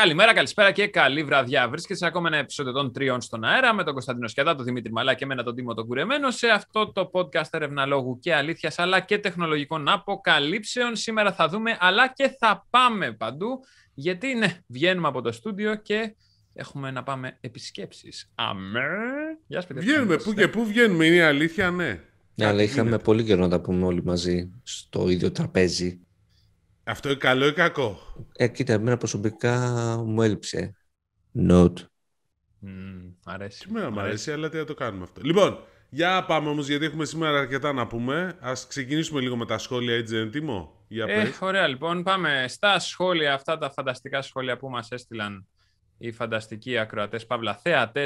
Καλημέρα, καλησπέρα και καλή βραδιά. Βρίσκεται σε ακόμα ένα επεισόδιο των Τριών στον Αέρα με τον Κωνσταντινό Σκιαδά, τον Δημήτρη Μαλά και εμένα τον Τίμο τον Κουρεμένο σε αυτό το podcast έρευνα λόγου και αλήθειας αλλά και τεχνολογικών αποκαλύψεων. Σήμερα θα δούμε αλλά και θα πάμε παντού γιατί ναι, βγαίνουμε από το στούντιο και έχουμε να πάμε επισκέψεις. Αμέ. Γεια σπίτι. Βγαίνουμε, ναι. πού και πού βγαίνουμε, είναι η αλήθεια, ναι. Ναι, αλλά είχαμε πολύ καιρό να τα πούμε όλοι μαζί στο ίδιο τραπέζι. Αυτό είναι καλό ή κακό. Ε, κοίτα, εμένα προσωπικά μου έλειψε. Note. Mm, αρέσει. μου αρέσει, αλλά τι θα το κάνουμε αυτό. Λοιπόν, για πάμε όμως γιατί έχουμε σήμερα αρκετά να πούμε. Ας ξεκινήσουμε λίγο με τα σχόλια, έτσι δεν τίμω. Για ε, ωραία, λοιπόν, πάμε στα σχόλια, αυτά τα φανταστικά σχόλια που μας έστειλαν οι φανταστικοί ακροατές, παύλα θεατές.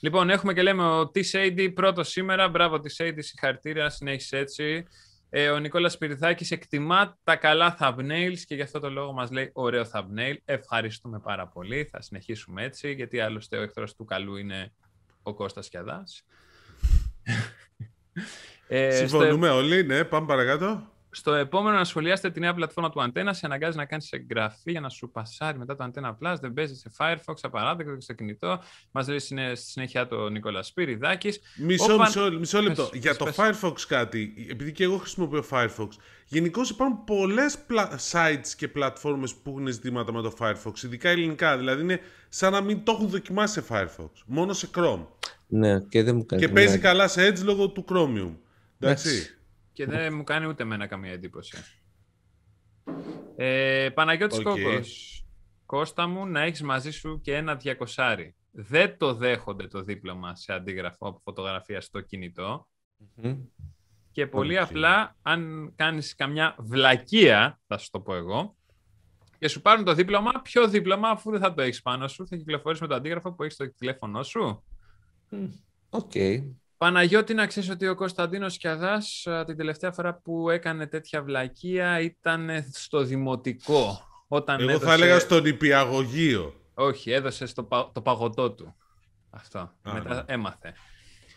Λοιπόν, έχουμε και λέμε ο T. Σέιντι πρώτο σήμερα. Μπράβο, T. Σέιντι, συγχαρητήρια, συνέχισε έτσι. Ε, ο Νικόλας Πυρηθάκη εκτιμά τα καλά thumbnails και γι' αυτό το λόγο μας λέει ωραίο thumbnail. Ευχαριστούμε πάρα πολύ. Θα συνεχίσουμε έτσι, γιατί άλλωστε ο εχθρός του καλού είναι ο Κώστας Κιαδάς. ε, Συμφωνούμε όλοι, ναι. Πάμε παρακάτω. Στο επόμενο να σχολιάσετε τη νέα πλατφόρμα του Antenna, σε αναγκάζει να κάνεις εγγραφή για να σου πασάρει μετά το Antenna Plus. Δεν παίζεις σε Firefox, απαράδεκτο και στο κινητό. Μας λέει στη συνέχεια το Νικόλας Σπυριδάκης. Μισό, μισό, λεπτό. για το Firefox κάτι, επειδή και εγώ χρησιμοποιώ Firefox. Γενικώς υπάρχουν πολλές πλα... sites και πλατφόρμες που έχουν ζητήματα με το Firefox, ειδικά ελληνικά. Δηλαδή είναι σαν να μην το έχουν δοκιμάσει σε Firefox, μόνο σε Chrome. Ναι, και δεν μου Και παίζει καλά σε Edge λόγω του Chromium. Εντάξει και δεν μου κάνει ούτε εμένα καμία εντύπωση. Ε, Παναγιώτης okay. Κώστα μου, να έχεις μαζί σου και ένα διακοσάρι. Δεν το δέχονται το δίπλωμα σε αντίγραφο από φωτογραφία στο κινητο Και πολύ απλά, αν κάνεις καμιά βλακεία, θα σου το πω εγώ, και σου πάρουν το δίπλωμα, ποιο δίπλωμα, αφού δεν θα το έχεις πάνω σου, θα κυκλοφορείς με το αντίγραφο που έχεις στο τηλέφωνό σου. Οκ. Okay. Παναγιώτη, να ξέρεις ότι ο Κωνσταντίνος Κιαδάς ε, την τελευταία φορά που έκανε τέτοια βλακεία ήταν ε, στο δημοτικό. Όταν Εγώ θα έλεγα στο νηπιαγωγείο. Όχι, έδωσε στο το παγωτό του. Αυτό. Μετά ναι. έμαθε.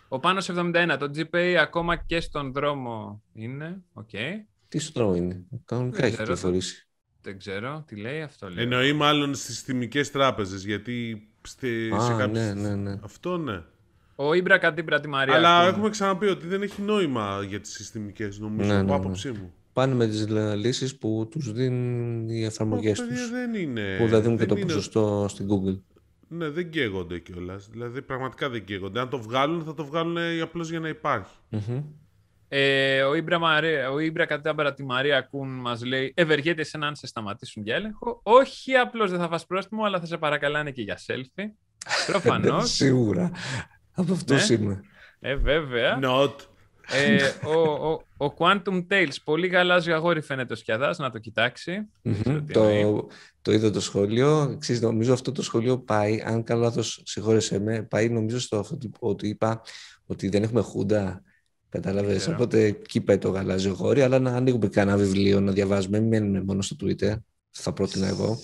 Ο Πάνος 71, το GPA ακόμα και στον δρόμο είναι. Okay. Τι στον δρόμο είναι. Κανονικά έχει κυκλοφορήσει. Δεν ξέρω τι λέει αυτό. Λέει. Εννοεί μάλλον στις τιμικέ τράπεζες, γιατί σε ναι, κάποιες... Ναι, αυτό ναι. Ο Ήμπρα τη Μαρία. Αλλά έχουμε ξαναπεί ότι δεν έχει νόημα για τις συστημικές, νομίζω, ναι, ναι, από ναι, άποψή μου. Πάνε με τις λύσεις που τους δίνουν οι εφαρμογές τους. Δεν είναι. Που θα δίνουν και το είναι... ποσοστό στην Google. Ναι, δεν καίγονται κιόλας. Δηλαδή, πραγματικά δεν καίγονται. Αν το βγάλουν, θα το βγάλουν απλώς για να υπαρχει mm-hmm. Ε, ο Ήμπρα, Μαρία, ο Ήμπρα τη Μαρία Κούν μας λέει: Ευεργέται εσένα αν σε σταματήσουν για έλεγχο. Όχι, απλώς δεν θα φας πρόστιμο, αλλά θα σε παρακαλάνε και για selfie. Ναι, Προφανώς. Σίγουρα. Από αυτού ναι. είμαι. Ε, βέβαια. Not. Ε, ο, ο, Quantum Tales, πολύ γαλάζιο αγόρι φαίνεται ο Σκιαδάς, να το κοιταξει Το, το είδα το σχόλιο. Ξείς, νομίζω αυτό το σχολείο πάει, αν κάνω λάθος, συγχώρεσέ με, πάει νομίζω στο αυτό ότι είπα ότι δεν έχουμε χούντα Κατάλαβες. Οπότε εκεί πάει το γαλάζιο αγόρι. αλλά να ανοίγουμε κανένα βιβλίο να διαβάζουμε. Μην μένουμε μόνο στο Twitter. Θα πρότεινα εγώ.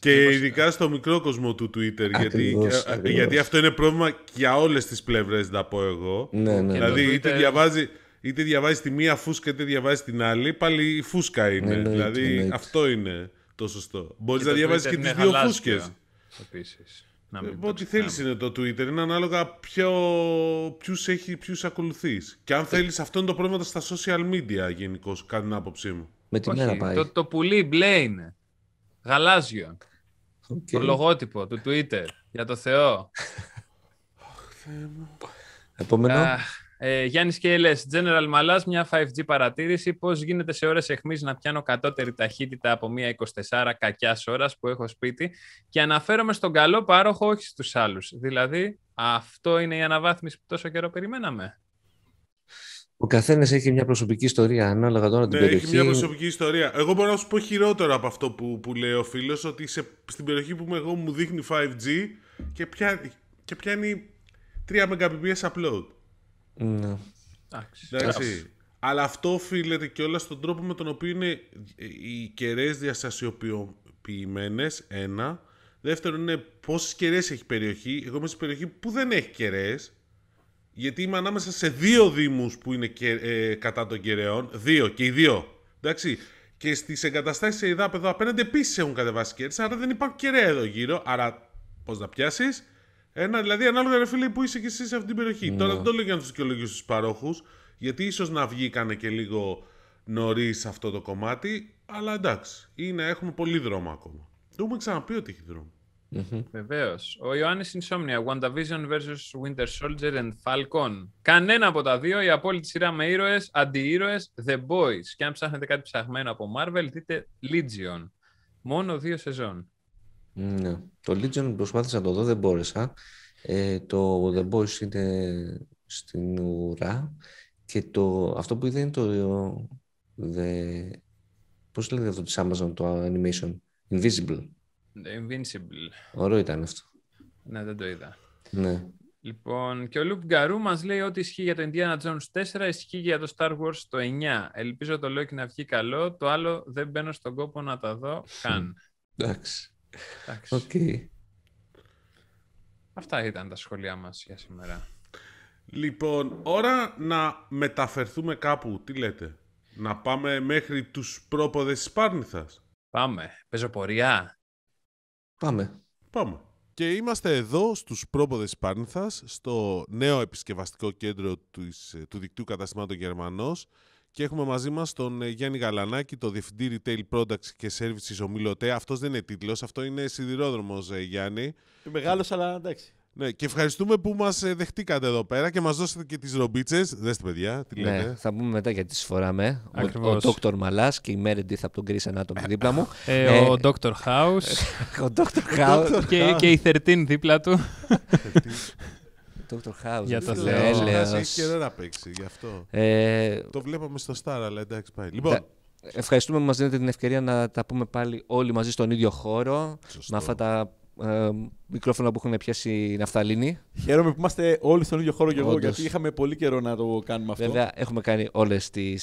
Και ειδικά στο μικρό κόσμο του Twitter. γιατί, γιατί αυτό είναι πρόβλημα για όλες τις πλευρές, να πω εγώ. Ναι, ναι. Δηλαδή, ναι. είτε διαβάζει. Είτε διαβάζει τη μία φούσκα είτε διαβάζει την άλλη, πάλι η φούσκα ναι, είναι. δηλαδή αυτό είναι το σωστό. Μπορείς να διαβάζει και τις δύο φούσκες. επίσης. Ε, ό,τι θέλεις είναι το Twitter. Είναι ανάλογα ποιους έχει, ακολουθείς. Και αν ε, θέλεις αυτό είναι το πρόβλημα στα social media γενικώς, κατά την άποψή μου. Με τη μέρα πάει. Το, το πουλί μπλε είναι. Γαλάζιο. Το λογότυπο του Twitter. Για το Θεό. Επόμενο. Uh, ε, Γιάννης Κέιλε, General Μαλά, μια 5G παρατήρηση. Πώς γίνεται σε ώρες αιχμής να πιάνω κατώτερη ταχύτητα από μια 24 κακιάς ώρας που έχω σπίτι και αναφέρομαι στον καλό πάροχο, όχι στους άλλους. Δηλαδή, αυτό είναι η αναβάθμιση που τόσο καιρό περιμέναμε. Ο καθένας έχει μια προσωπική ιστορία, ανάλογα τώρα την ναι, περιοχή. Έχει μια προσωπική ιστορία. Εγώ μπορώ να σου πω χειρότερο από αυτό που, λέει ο φίλος, ότι σε, στην περιοχή που είμαι εγώ μου δείχνει 5G και, και πιάνει 3 Mbps upload. Ναι. Εντάξει. Αλλά αυτό οφείλεται και όλα στον τρόπο με τον οποίο είναι οι κεραίες διαστασιοποιημένες. ένα. Δεύτερον είναι πόσες κεραίες έχει η περιοχή. Εγώ είμαι στην περιοχή που δεν έχει κεραίες γιατί είμαι ανάμεσα σε δύο Δήμους που είναι ε, κατά των κεραίων. Δύο και οι δύο. Εντάξει. Και στις εγκαταστάσεις σε εδώ απέναντι επίσης έχουν κατεβάσει κέρδη. Άρα δεν υπάρχουν κεραία εδώ γύρω. Άρα πώς να πιάσεις. Ένα, δηλαδή, ανάλογα ρε φίλε που είσαι και εσύ σε αυτή την περιοχή. Ναι. Τώρα δεν το λέω για να τους δικαιολογήσω τους παρόχους, γιατί ίσως να βγήκανε και λίγο νωρίς αυτό το κομμάτι. Αλλά εντάξει, είναι, έχουμε πολύ δρόμο ακόμα. Το έχουμε ξαναπεί ότι έχει δρόμο. Mm-hmm. Βεβαίως. Ο Ιωάννης Insomnia, WandaVision vs. Winter Soldier and Falcon. Κανένα από τα δύο, η απόλυτη σειρά με ήρωες, αντιήρωες, The Boys. Και αν ψάχνετε κάτι ψαχμένο από Marvel, δείτε Legion. Μόνο δύο σεζόν. Ναι. Το Legion προσπάθησα να το δω, δεν μπόρεσα. Ε, το The Boys είναι στην ουρά και το, αυτό που είδα είναι το the, πώς λέγεται αυτό της Amazon, το animation, Invisible. The ε, Invincible. Ωραίο ήταν αυτό. Ναι, δεν το είδα. Ναι. Λοιπόν, και ο Λουπ Γκαρού μας λέει ότι ισχύει για το Indiana Jones 4, ισχύει για το Star Wars το 9. Ελπίζω το λέω και να βγει καλό. Το άλλο δεν μπαίνω στον κόπο να τα δω καν. Εντάξει. Εντάξει. Okay. Αυτά ήταν τα σχόλιά μας για σήμερα. Λοιπόν, ώρα να μεταφερθούμε κάπου. Τι λέτε, Να πάμε μέχρι τους πρόποδες της Πάρνηθας. Πάμε. Πεζοπορία. Πάμε. Πάμε. Και είμαστε εδώ στους πρόποδες Πάρνηθας, στο νέο επισκευαστικό κέντρο του δικτύου καταστημάτων Γερμανός και έχουμε μαζί μας τον ε, Γιάννη Γαλανάκη, το Διευθυντή Retail Products και Services ομιλωτέ. Αυτός δεν είναι τίτλος, αυτό είναι σιδηρόδρομος, ε, Γιάννη. Μεγάλος, αλλά εντάξει. Ναι, και ευχαριστούμε που μας ε, δεχτήκατε εδώ πέρα και μας δώσατε και τις ρομπίτσες. Δες παιδιά, τι ναι, λέτε. Ναι, θα πούμε μετά γιατί τις φοράμε. Ο, Dr. Μαλάς και η Meredith από τον Κρι Ανάτομη δίπλα μου. Ε, ε, ο Dr. House. ο Dr. House. και, και η θερτίν δίπλα του. Dr. House. Για το Θεό. Έχει καιρό να παίξει γι' αυτό. Ε, το βλέπαμε στο Star, αλλά εντάξει πάλι. Λοιπόν, Ευχαριστούμε που μας δίνετε την ευκαιρία να τα πούμε πάλι όλοι μαζί στον ίδιο χώρο. Σωστό. Με αυτά τα ε, μικρόφωνα που έχουν πιάσει ναυταλίνη. Χαίρομαι που είμαστε όλοι στον ίδιο χώρο και εγώ, γιατί είχαμε πολύ καιρό να το κάνουμε αυτό. Βέβαια, έχουμε κάνει όλες τις.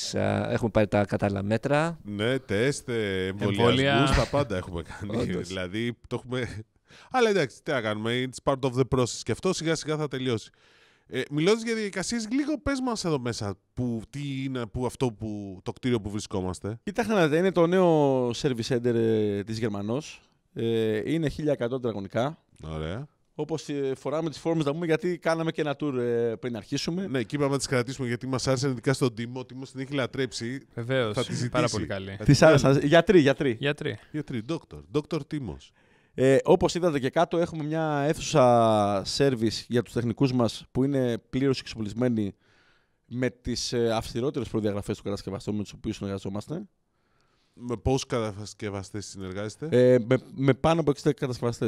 Έχουμε πάρει τα κατάλληλα μέτρα. Ναι, τεστ, ε, εμβολιασμούς, τα πάντα έχουμε κάνει. δηλαδή, το έχουμε. Αλλά εντάξει, τι να κάνουμε. It's part of the process. Και αυτό σιγά σιγά θα τελειώσει. Ε, Μιλώντας για διαδικασίες, λίγο πες μας εδώ μέσα που, τι είναι που, αυτό που, το κτίριο που βρισκόμαστε. Κοιτάξτε να δείτε, είναι το νέο service center ε, της Γερμανός. Ε, είναι 1100 τετραγωνικά. Ωραία. Όπως ε, φοράμε τις φόρμες να πούμε, γιατί κάναμε και ένα tour ε, πριν αρχίσουμε. Ναι, εκεί είπαμε να τις κρατήσουμε γιατί μας άρεσε ειδικά στον Τίμο. Ο Τίμο την έχει λατρέψει. Βεβαίως. Θα Πάρα πολύ καλή. Τη άρεσε. Γιατροί, γιατροί. Γιατροί. Γιατροί, ντόκτορ. Ντόκτορ Τίμο. Ε, Όπως είδατε και κάτω, έχουμε μια αίθουσα service για τους τεχνικούς μας που είναι πλήρως εξοπλισμένη με τις αυστηρότερες προδιαγραφές του κατασκευαστών με τους οποίους συνεργαζόμαστε. Με πόσους κατασκευαστές συνεργάζεστε, ε, με, με πάνω από 60 κατασκευαστέ.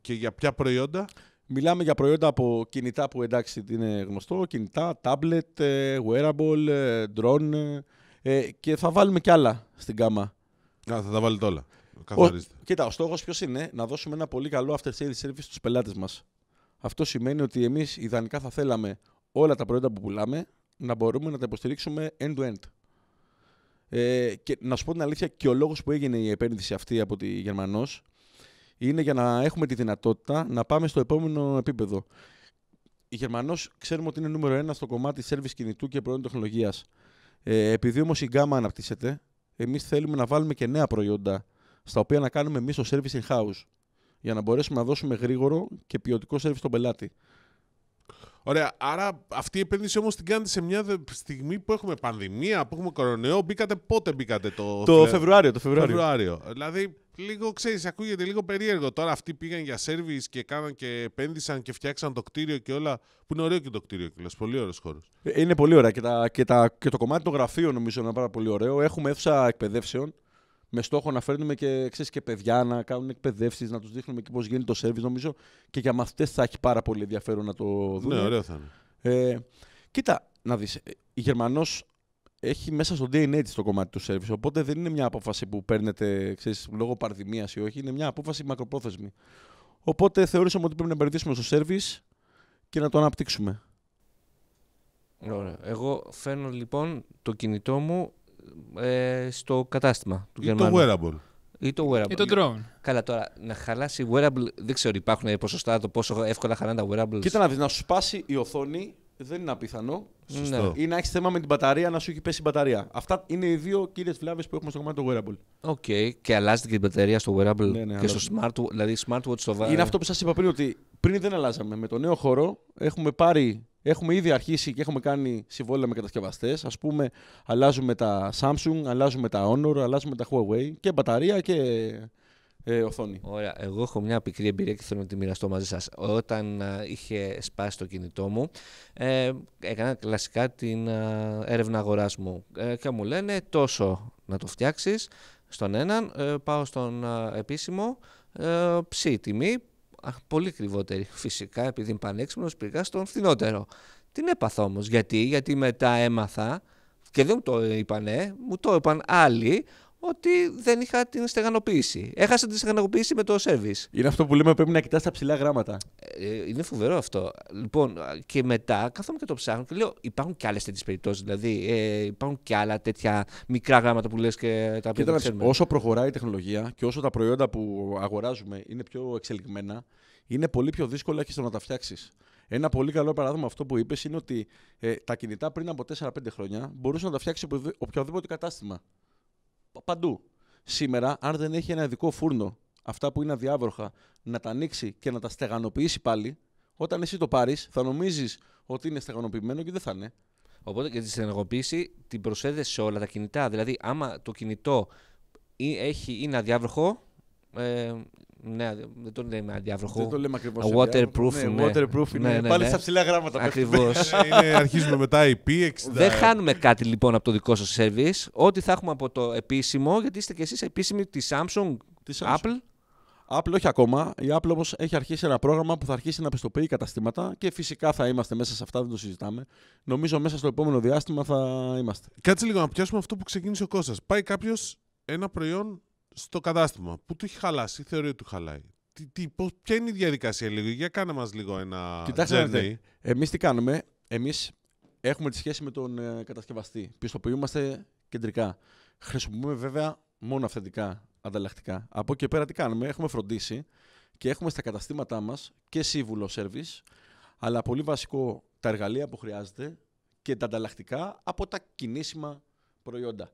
Και για ποια προϊόντα. Μιλάμε για προϊόντα από κινητά που εντάξει είναι γνωστό, κινητά, tablet, ε, wearable, ε, drone ε, και θα βάλουμε κι άλλα στην γκάμα. Να θα τα βάλετε όλα. Ο, κοίτα, ο στόχος ποιος είναι, να δώσουμε ένα πολύ καλό after sales service στους πελάτες μας. Αυτό σημαίνει ότι εμείς ιδανικά θα θέλαμε όλα τα προϊόντα που πουλάμε να μπορούμε να τα υποστηρίξουμε end-to-end. Ε, και να σου πω την αλήθεια, και ο λόγος που έγινε η επένδυση αυτή από τη Γερμανός είναι για να έχουμε τη δυνατότητα να πάμε στο επόμενο επίπεδο. Η Γερμανός ξέρουμε ότι είναι νούμερο ένα στο κομμάτι Service κινητού και προϊόντων τεχνολογίας. Ε, επειδή όμως η γκάμα αναπτύσσεται, εμείς θέλουμε να βάλουμε και νέα προϊόντα στα οποία να κάνουμε εμείς το service in house για να μπορέσουμε να δώσουμε γρήγορο και ποιοτικό service στον πελάτη. Ωραία, άρα αυτή η επένδυση όμως την κάνετε σε μια στιγμή που έχουμε πανδημία, που έχουμε κορονοϊό. Μπήκατε πότε μπήκατε το. Το Φεβρουάριο. Το Φεβρουάριο. Φεβρουάριο. Δηλαδή, λίγο ξέρεις, ακούγεται λίγο περίεργο. Τώρα αυτοί πήγαν για σερβις και κάναν και επένδυσαν και φτιάξαν το κτίριο και όλα. Που είναι ωραίο και το κτίριο κιόλας. Πολύ ωραίος χώρος. Ε, είναι πολύ ωραία και, τα, και, τα, και το κομμάτι των γραφείων νομίζω είναι πάρα πολύ ωραίο. Έχουμε αίθουσα εκπαιδεύσεων με στόχο να φέρνουμε και, ξέρεις, και παιδιά να κάνουν εκπαιδεύσεις, να τους δείχνουμε και πώς γίνεται το σερβις. Νομίζω και για μαθητέ θα έχει πάρα πολύ ενδιαφέρον να το δουν. Ναι, ωραίο θα είναι. Ε, κοίτα, να δεις. Ε, Γερμανός έχει μέσα στο DNA της το κομμάτι του σερβις. Οπότε δεν είναι μια απόφαση που παίρνετε ξέρεις, λόγω παρδημίας ή όχι. Είναι μια απόφαση μακροπρόθεσμη. Οπότε θεωρήσαμε ότι πρέπει να επενδύσουμε στο Σέρβι και να το αναπτύξουμε. Ωραία. Εγώ φέρνω λοιπόν το κινητό μου ε, στο κατάστημα του Γερμανού. Ή το wearable. Ή το wearable. Ή το drone. Καλά τώρα, να χαλάσει wearable, δεν ξέρω υπάρχουν ποσοστά το πόσο εύκολα χαλάνε τα wearables. Κοίτα να δεις, να σου σπάσει η οθόνη δεν είναι απίθανο. Σωστό. Ναι. Ή να έχεις θέμα με την μπαταρία, να σου έχει πέσει η μπαταρία. Αυτά είναι οι δύο κύριες βλάβες που έχουμε στο κομμάτι του wearable. Οκ. Okay. Και αλλάζεται και η μπαταρία στο wearable ναι, ναι, και στο Smart, Δηλαδή, smartwatch το βάζει. Είναι αυτό που σας είπα πριν ότι πριν δεν αλλάζαμε. Με το νέο χώρο έχουμε πάρει Έχουμε ήδη αρχίσει και έχουμε κάνει συμβόλαια με κατασκευαστές. Ας πούμε, αλλάζουμε τα Samsung, αλλάζουμε τα Honor, αλλάζουμε τα Huawei και μπαταρία και ε, οθόνη. Ωραία. Εγώ έχω μια πικρή εμπειρία και θέλω να τη μοιραστώ μαζί σας. Όταν ε, είχε σπάσει το κινητό μου, ε, έκανα κλασικά την ε, έρευνα αγοράς μου ε, και μου λένε τόσο να το φτιάξεις. Στον έναν, ε, πάω στον επίσημο, ψή τιμή, πολύ ακριβότερη, φυσικά, επειδή είμαι πανέξυπνος, πήγα στον φθηνότερο. Την έπαθα όμως. Γιατί? Γιατί μετά έμαθα και δεν μου το είπανε, μου το είπαν άλλοι ότι δεν είχα την στεγανοποίηση. Έχασα την στεγανοποίηση με το σερβι. Είναι αυτό που λέμε: Πρέπει να κοιτάς τα ψηλά γράμματα. Ε, είναι φοβερό αυτό. Λοιπόν, και μετά κάθομαι και το ψάχνω και λέω: Υπάρχουν και άλλες τέτοιες περιπτώσεις. Δηλαδή, ε, υπάρχουν και άλλα τέτοια μικρά γράμματα που λες και τα οποία Όσο προχωράει η τεχνολογία και όσο τα προϊόντα που αγοράζουμε είναι πιο εξελιγμένα, είναι πολύ πιο δύσκολο και στο να τα φτιάξεις. Ένα πολύ καλό παράδειγμα αυτό που είπες είναι ότι ε, τα κινητά πριν από 4-5 χρόνια μπορούσες να τα φτιάξεις οποιοδήποτε κατάστημα παντού. Σήμερα, αν δεν έχει ένα ειδικό φούρνο, αυτά που είναι αδιάβροχα, να τα ανοίξει και να τα στεγανοποιήσει πάλι, όταν εσύ το πάρεις, θα νομίζεις ότι είναι στεγανοποιημένο και δεν θα είναι. Οπότε και τη στεγανοποίηση την προσέδεσαι σε όλα τα κινητά. Δηλαδή, άμα το κινητό έχει, είναι αδιάβροχο, ε, ναι, δεν το λέμε αντιάβροχο Δεν το λέμε ακριβώς. Ε, waterproof. Ναι, ναι. είναι. Ναι, ναι, πάλι ναι. στα ψηλά γράμματα. Ακριβώ. Ε, αρχίζουμε μετά η IP 60 Δεν χάνουμε κάτι λοιπόν από το δικό σας service. Ό,τι θα έχουμε από το επίσημο, γιατί είστε κι εσείς επίσημοι της Samsung, της Apple. Apple όχι ακόμα. Η Apple όμως έχει αρχίσει ένα πρόγραμμα που θα αρχίσει να πιστοποιεί καταστήματα και φυσικά θα είμαστε μέσα σε αυτά, δεν το συζητάμε. Νομίζω μέσα στο επόμενο διάστημα θα είμαστε. Κάτσε λίγο να πιάσουμε αυτό που ξεκίνησε ο κόσμο. Πάει κάποιος ένα προϊόν στο κατάστημα που το έχει χαλάσει, θεωρεί ότι του χαλάει. Τι, τι, ποια είναι η διαδικασία λίγο, για κάνε μας λίγο ένα Κοιτάξτε, journey. Εμείς τι κάνουμε, εμείς έχουμε τη σχέση με τον ε, κατασκευαστή. Πιστοποιούμαστε κεντρικά. Χρησιμοποιούμε βέβαια μόνο αυθεντικά ανταλλακτικά. Από εκεί πέρα τι κάνουμε, έχουμε φροντίσει και έχουμε στα καταστήματά μας και σύμβουλο service, αλλά πολύ βασικό τα εργαλεία που χρειάζεται και τα ανταλλακτικά από τα κινήσιμα προϊόντα.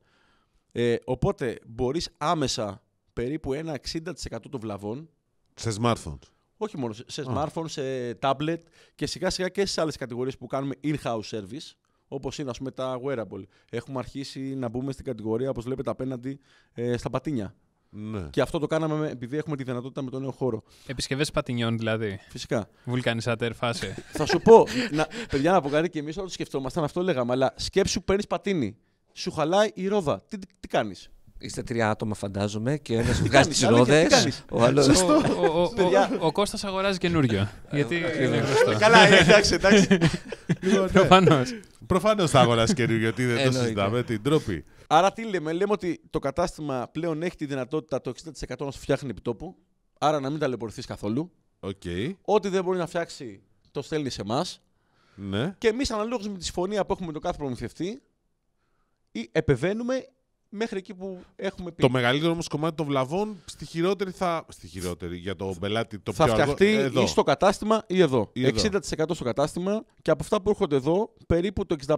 Ε, οπότε μπορείς άμεσα περίπου ένα 60% των βλαβών. Σε smartphones. Όχι μόνο σε oh. smartphone, σε tablet και σιγά σιγά και σε άλλες κατηγορίες που κάνουμε in-house service, όπως είναι ας πούμε, τα wearable. Έχουμε αρχίσει να μπούμε στην κατηγορία, όπως βλέπετε, απέναντι ε, στα πατίνια. Ναι. Και αυτό το κάναμε επειδή έχουμε τη δυνατότητα με τον νέο χώρο. Επισκευές πατινιών δηλαδή. Φυσικά. Βουλκανισάτερ, φάση. Θα σου πω, να, παιδιά, να πω κάτι και εμείς όταν το σκεφτόμασταν, αυτό λέγαμε. Αλλά σκέψου παίρνεις πατίνι σου χαλάει η ρόδα. Τι, τι κάνεις. Είστε τρία άτομα, φαντάζομαι, και ένας βγάζει τι ρόδε. Ο άλλος. Ο Κώστας αγοράζει καινούριο. Γιατί ε, Καλά, ε, εντάξει, εντάξει. Προφανώ. Λοιπόν, ναι. Προφανώς θα αγοράσει καινούριο, γιατί δεν το συζητάμε, την τρόπη. Άρα τι λέμε, λέμε ότι το κατάστημα πλέον έχει τη δυνατότητα το 60% να σου φτιάχνει επιτόπου. Άρα να μην ταλαιπωρηθείς καθόλου. Ό,τι δεν μπορεί να φτιάξει, το στέλνεις σε εμάς. Ναι. Και εμείς αναλόγως με τη συμφωνία που έχουμε με τον κάθε προμηθευτή, ή επεβαίνουμε μέχρι εκεί που έχουμε πει. Το μεγαλύτερο όμως κομμάτι των βλαβών στη χειρότερη θα. Στη χειρότερη για το πελάτη το θα πιο Θα φτιαχτεί αργό, ε, ή στο κατάστημα ή εδώ. 60% στο κατάστημα και από αυτά που έρχονται εδώ, περίπου το 65%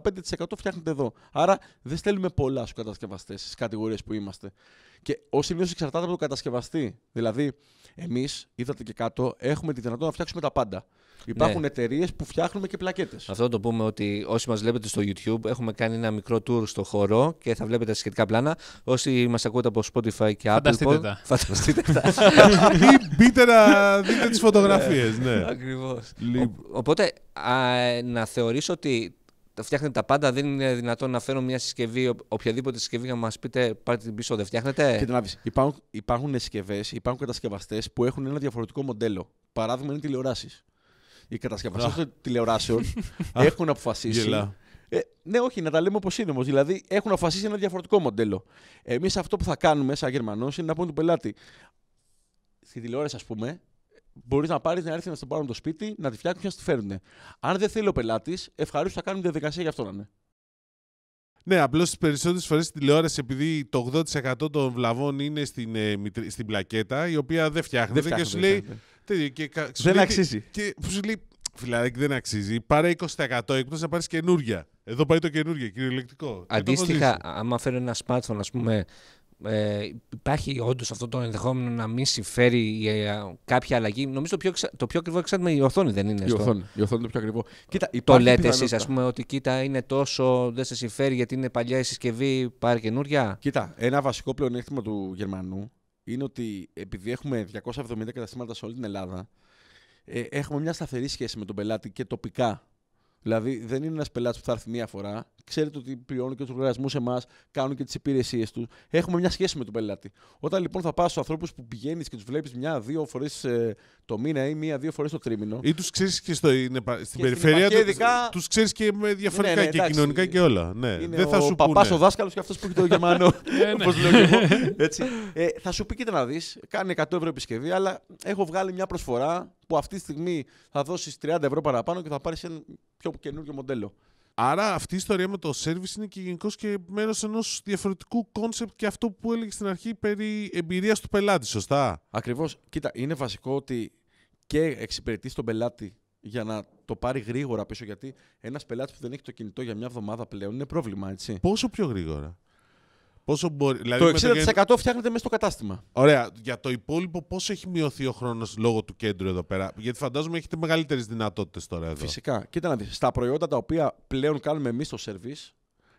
φτιάχνεται εδώ. Άρα δεν στέλνουμε πολλά στους κατασκευαστές στις κατηγορίες που είμαστε. Και ως συνήθω εξαρτάται από τον κατασκευαστή. Δηλαδή, εμείς, είδατε και κάτω, έχουμε τη δυνατότητα να φτιάξουμε τα πάντα. Υπάρχουν ναι. εταιρείες που φτιάχνουμε και πλακέτες. Αυτό το πούμε ότι όσοι μας βλέπετε στο YouTube, έχουμε κάνει ένα μικρό tour στο χώρο και θα βλέπετε τα σχετικά πλάνα. Όσοι μας ακούτε από Spotify και Apple. Φανταστείτε τα. Φανταστείτε τα. Ή μπείτε να δείτε τις φωτογραφίες. ναι. ναι Ακριβώς. Οπότε α, να θεωρήσω ότι φτιάχνετε τα πάντα. Δεν είναι δυνατόν να φέρω μια συσκευή, οποιαδήποτε συσκευή, να μας πείτε πάρτε την πίσω, δεν φτιάχνετε. υπάρχουν συσκευές, υπάρχουν κατασκευαστές που έχουν ένα διαφορετικό μοντέλο. Παράδειγμα είναι τηλεοράσεις οι κατασκευαστές των τηλεοράσεων έχουν αποφασίσει. Ε, ναι, όχι, να τα λέμε όπως είναι όμως. Δηλαδή έχουν αποφασίσει ένα διαφορετικό μοντέλο. Εμείς αυτό που θα κάνουμε σαν Γερμανός είναι να πούμε του πελάτη. Στη τηλεόραση, ας πούμε, μπορείς να πάρεις να έρθεις να στο πάρουν το σπίτι, να τη φτιάξουν και να τη φέρουν. Αν δεν θέλει ο πελάτης, ευχαρίστως θα κάνουν διαδικασία για αυτό να είναι. Ναι, απλώς τις περισσότερες φορές στην τηλεόραση, επειδή το 80% των βλαβών είναι στην, ε, στην πλακέτα, η οποία δεν φτιάχνεται, δεν φτιάχνεται και σου λέει. Τέτοιο, δεν αξίζει. Και σου λέει, δεν αξίζει. Πάρε 20% έκπτωση να πάρεις καινούρια. Εδώ πάει το καινούργιο, κυριολεκτικό. Αντίστοιχα, άμα φέρω ένα smartphone, ας πούμε, ε, υπάρχει όντως αυτό το ενδεχόμενο να μην συμφέρει ε, κάποια αλλαγή. Νομίζω το πιο, το πιο ακριβό εξάρτημα η οθόνη δεν είναι. Η, στο... οθόνη, η οθόνη είναι το πιο ακριβό. Κοίτα, το λέτε εσείς, ας πούμε, ότι κοίτα είναι τόσο, δεν σε συμφέρει γιατί είναι παλιά η συσκευή, πάρει καινούρια. Κοίτα, ένα βασικό πλεονέκτημα του Γερμανού είναι ότι επειδή έχουμε 270 καταστήματα σε όλη την Ελλάδα, ε, έχουμε μια σταθερή σχέση με τον πελάτη και τοπικά Δηλαδή δεν είναι ένας πελάτης που θα έρθει μία φορά. Ξέρετε ότι πληρώνουν και τους λογαριασμούς εμάς, κάνουν και τις υπηρεσίες τους. Έχουμε μια σχέση με τον πελάτη. Όταν λοιπόν θα πας στους ανθρώπους που πηγαίνεις και τους βλέπεις μια-δύο φορές ε, το μήνα ή μία-δύο φορές το τρίμηνο. ή τους ξέρεις και στο, είναι, στην περιφέρεια τους. Ειδικά... Τους ξέρεις και με διαφορετικά ναι, ναι, και κοινωνικά και όλα. Ναι. δεν θα ο σου παπάς ο δάσκαλος και αυτός που έχει το Γερμανό. Ναι, ναι. Όπως λέω εγώ. Έτσι. Ε, θα σου πει και να δεις, κάνει 100 ευρώ επισκευή, αλλά έχω βγάλει μια προσφορά που αυτή τη στιγμή θα δώσεις 30 ευρώ παραπάνω και θα πάρεις πιο καινούριο μοντέλο. Άρα αυτή η ιστορία με το service είναι και γενικώς και μέρος ενός διαφορετικού κόνσεπτ και αυτό που έλεγε στην αρχή περί εμπειρίας του πελάτη, σωστά. Ακριβώς. Κοίτα, είναι βασικό ότι και εξυπηρετεί τον πελάτη για να το πάρει γρήγορα πίσω. Γιατί ένας πελάτης που δεν έχει το κινητό για μια εβδομάδα πλέον είναι πρόβλημα, έτσι. Πόσο πιο γρήγορα. Πόσο μπορεί, δηλαδή το 60% φτιάχνεται μέσα στο κατάστημα. Ωραία. Για το υπόλοιπο, πώ έχει μειωθεί ο χρόνος λόγω του κέντρου εδώ πέρα. Γιατί φαντάζομαι έχετε μεγαλύτερες δυνατότητες τώρα εδώ. Φυσικά. Κοίτα να δεις. Στα προϊόντα τα οποία πλέον κάνουμε εμείς το σερβι,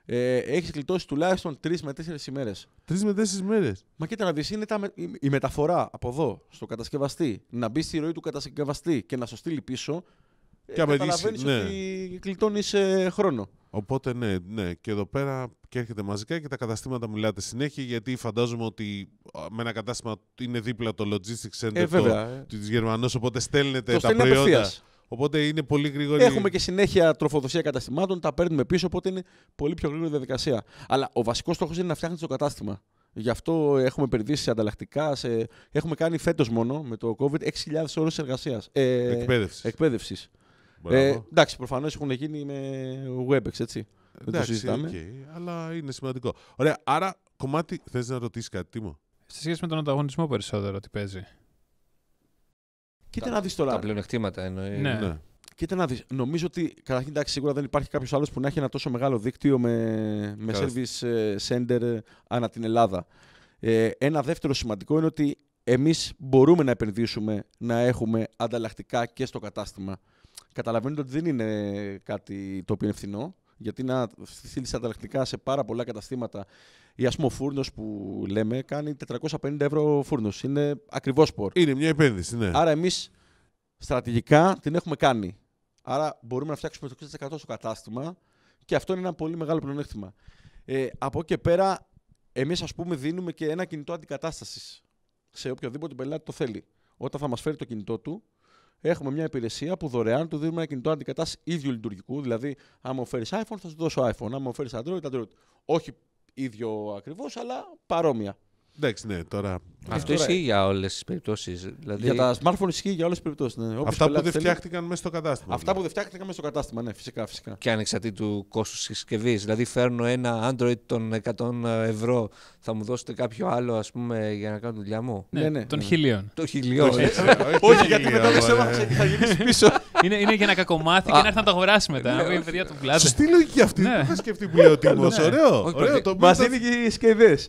ε, έχεις γλιτώσει τουλάχιστον 3 με 4 ημέρε. 3 με 4 ημέρες. Μα κοίτα να δεις, είναι τα, η μεταφορά από εδώ στο κατασκευαστή, να μπει στη ροή του κατασκευαστή και να σου στείλει πίσω, ε, και καταλαβαίνεις ναι. ότι ε, χρόνο. Οπότε ναι, ναι, και εδώ πέρα και έρχεται μαζικά και τα καταστήματα μιλάτε συνέχεια γιατί φαντάζομαι ότι με ένα κατάστημα είναι δίπλα το logistics center ε, το, ε. οπότε στέλνετε τα προϊόντα. Απευθείας. Οπότε είναι πολύ γρήγορη. Έχουμε και συνέχεια τροφοδοσία καταστημάτων, τα παίρνουμε πίσω, οπότε είναι πολύ πιο γρήγορη διαδικασία. Αλλά ο βασικός στόχος είναι να φτιάχνει το κατάστημα. Γι' αυτό έχουμε επενδύσει σε ανταλλακτικά. Σε... Έχουμε κάνει φέτος μόνο με το COVID 6.000 ώρες εργασίας. Ε, Εκπαίδευσης. Ε, εντάξει, προφανώς έχουν γίνει με WebEx, έτσι. Δεν το συζητάμε. Okay, αλλά είναι σημαντικό. Ωραία, άρα κομμάτι, Θες να ρωτήσεις κάτι, μου. Σε σχέση με τον ανταγωνισμό περισσότερο, τι παίζει. Κοίτα τα, να δεις τώρα. Τα πλεονεκτήματα εννοεί. Ναι. ναι. Κοίτα να δεις. Νομίζω ότι καταρχήν εντάξει, σίγουρα δεν υπάρχει κάποιος άλλος που να έχει ένα τόσο μεγάλο δίκτυο με, με service ε, center ε, ανά την Ελλάδα. Ε, ένα δεύτερο σημαντικό είναι ότι εμείς μπορούμε να επενδύσουμε να έχουμε ανταλλακτικά και στο κατάστημα καταλαβαίνετε ότι δεν είναι κάτι το οποίο είναι φθηνό. Γιατί να στείλει ανταλλακτικά σε πάρα πολλά καταστήματα ή α πούμε ο φούρνο που λέμε κάνει 450 ευρώ φούρνος. Είναι ακριβώς σπορ. Είναι μια επένδυση, ναι. Άρα εμείς στρατηγικά την έχουμε κάνει. Άρα μπορούμε να φτιάξουμε το 60% στο κατάστημα και αυτό είναι ένα πολύ μεγάλο πλεονέκτημα. Ε, από εκεί και πέρα, εμείς ας πούμε δίνουμε και ένα κινητό αντικατάστασης σε οποιοδήποτε πελάτη το θέλει. Όταν θα μας φέρει το κινητό του, έχουμε μια υπηρεσία που δωρεάν του δίνουμε ένα κινητό αντικατάσταση ίδιου λειτουργικού. Δηλαδή, αν μου φέρει iPhone, θα σου δώσω iPhone. Αν μου φέρει Android, Android. Όχι ίδιο ακριβώς, αλλά παρόμοια. Εντάξει, ναι, τώρα αυτό ισχύει για όλες τις περιπτώσεις. Δηλαδή... Για τα smartphone ισχύει για όλες τις περιπτώσεις. Ναι. Αυτά που δεν φτιάχτηκαν μέσα στο κατάστημα. Αυτά που δηλαδή. δεν φτιάχτηκαν μέσα στο κατάστημα, ναι, φυσικά. φυσικά. Και του κόστους συσκευής. Δηλαδή, φέρνω ένα Android των 100 ευρώ, θα μου δώσετε κάποιο άλλο ας πούμε, για να κάνω δουλειά μου. Ναι, ναι, Των χιλίων. χιλίων. Όχι, γιατί μετά δεν σε και θα γυρίσει πίσω. Είναι, είναι για να κακομάθει και να έρθει να το αγοράσει μετά. Να πει ναι, παιδιά του Στη λογική αυτή. Ναι. Δεν θα σκεφτεί που λέει ο τύπο. Ναι. Ωραίο. Μα δίνει και οι συσκευές.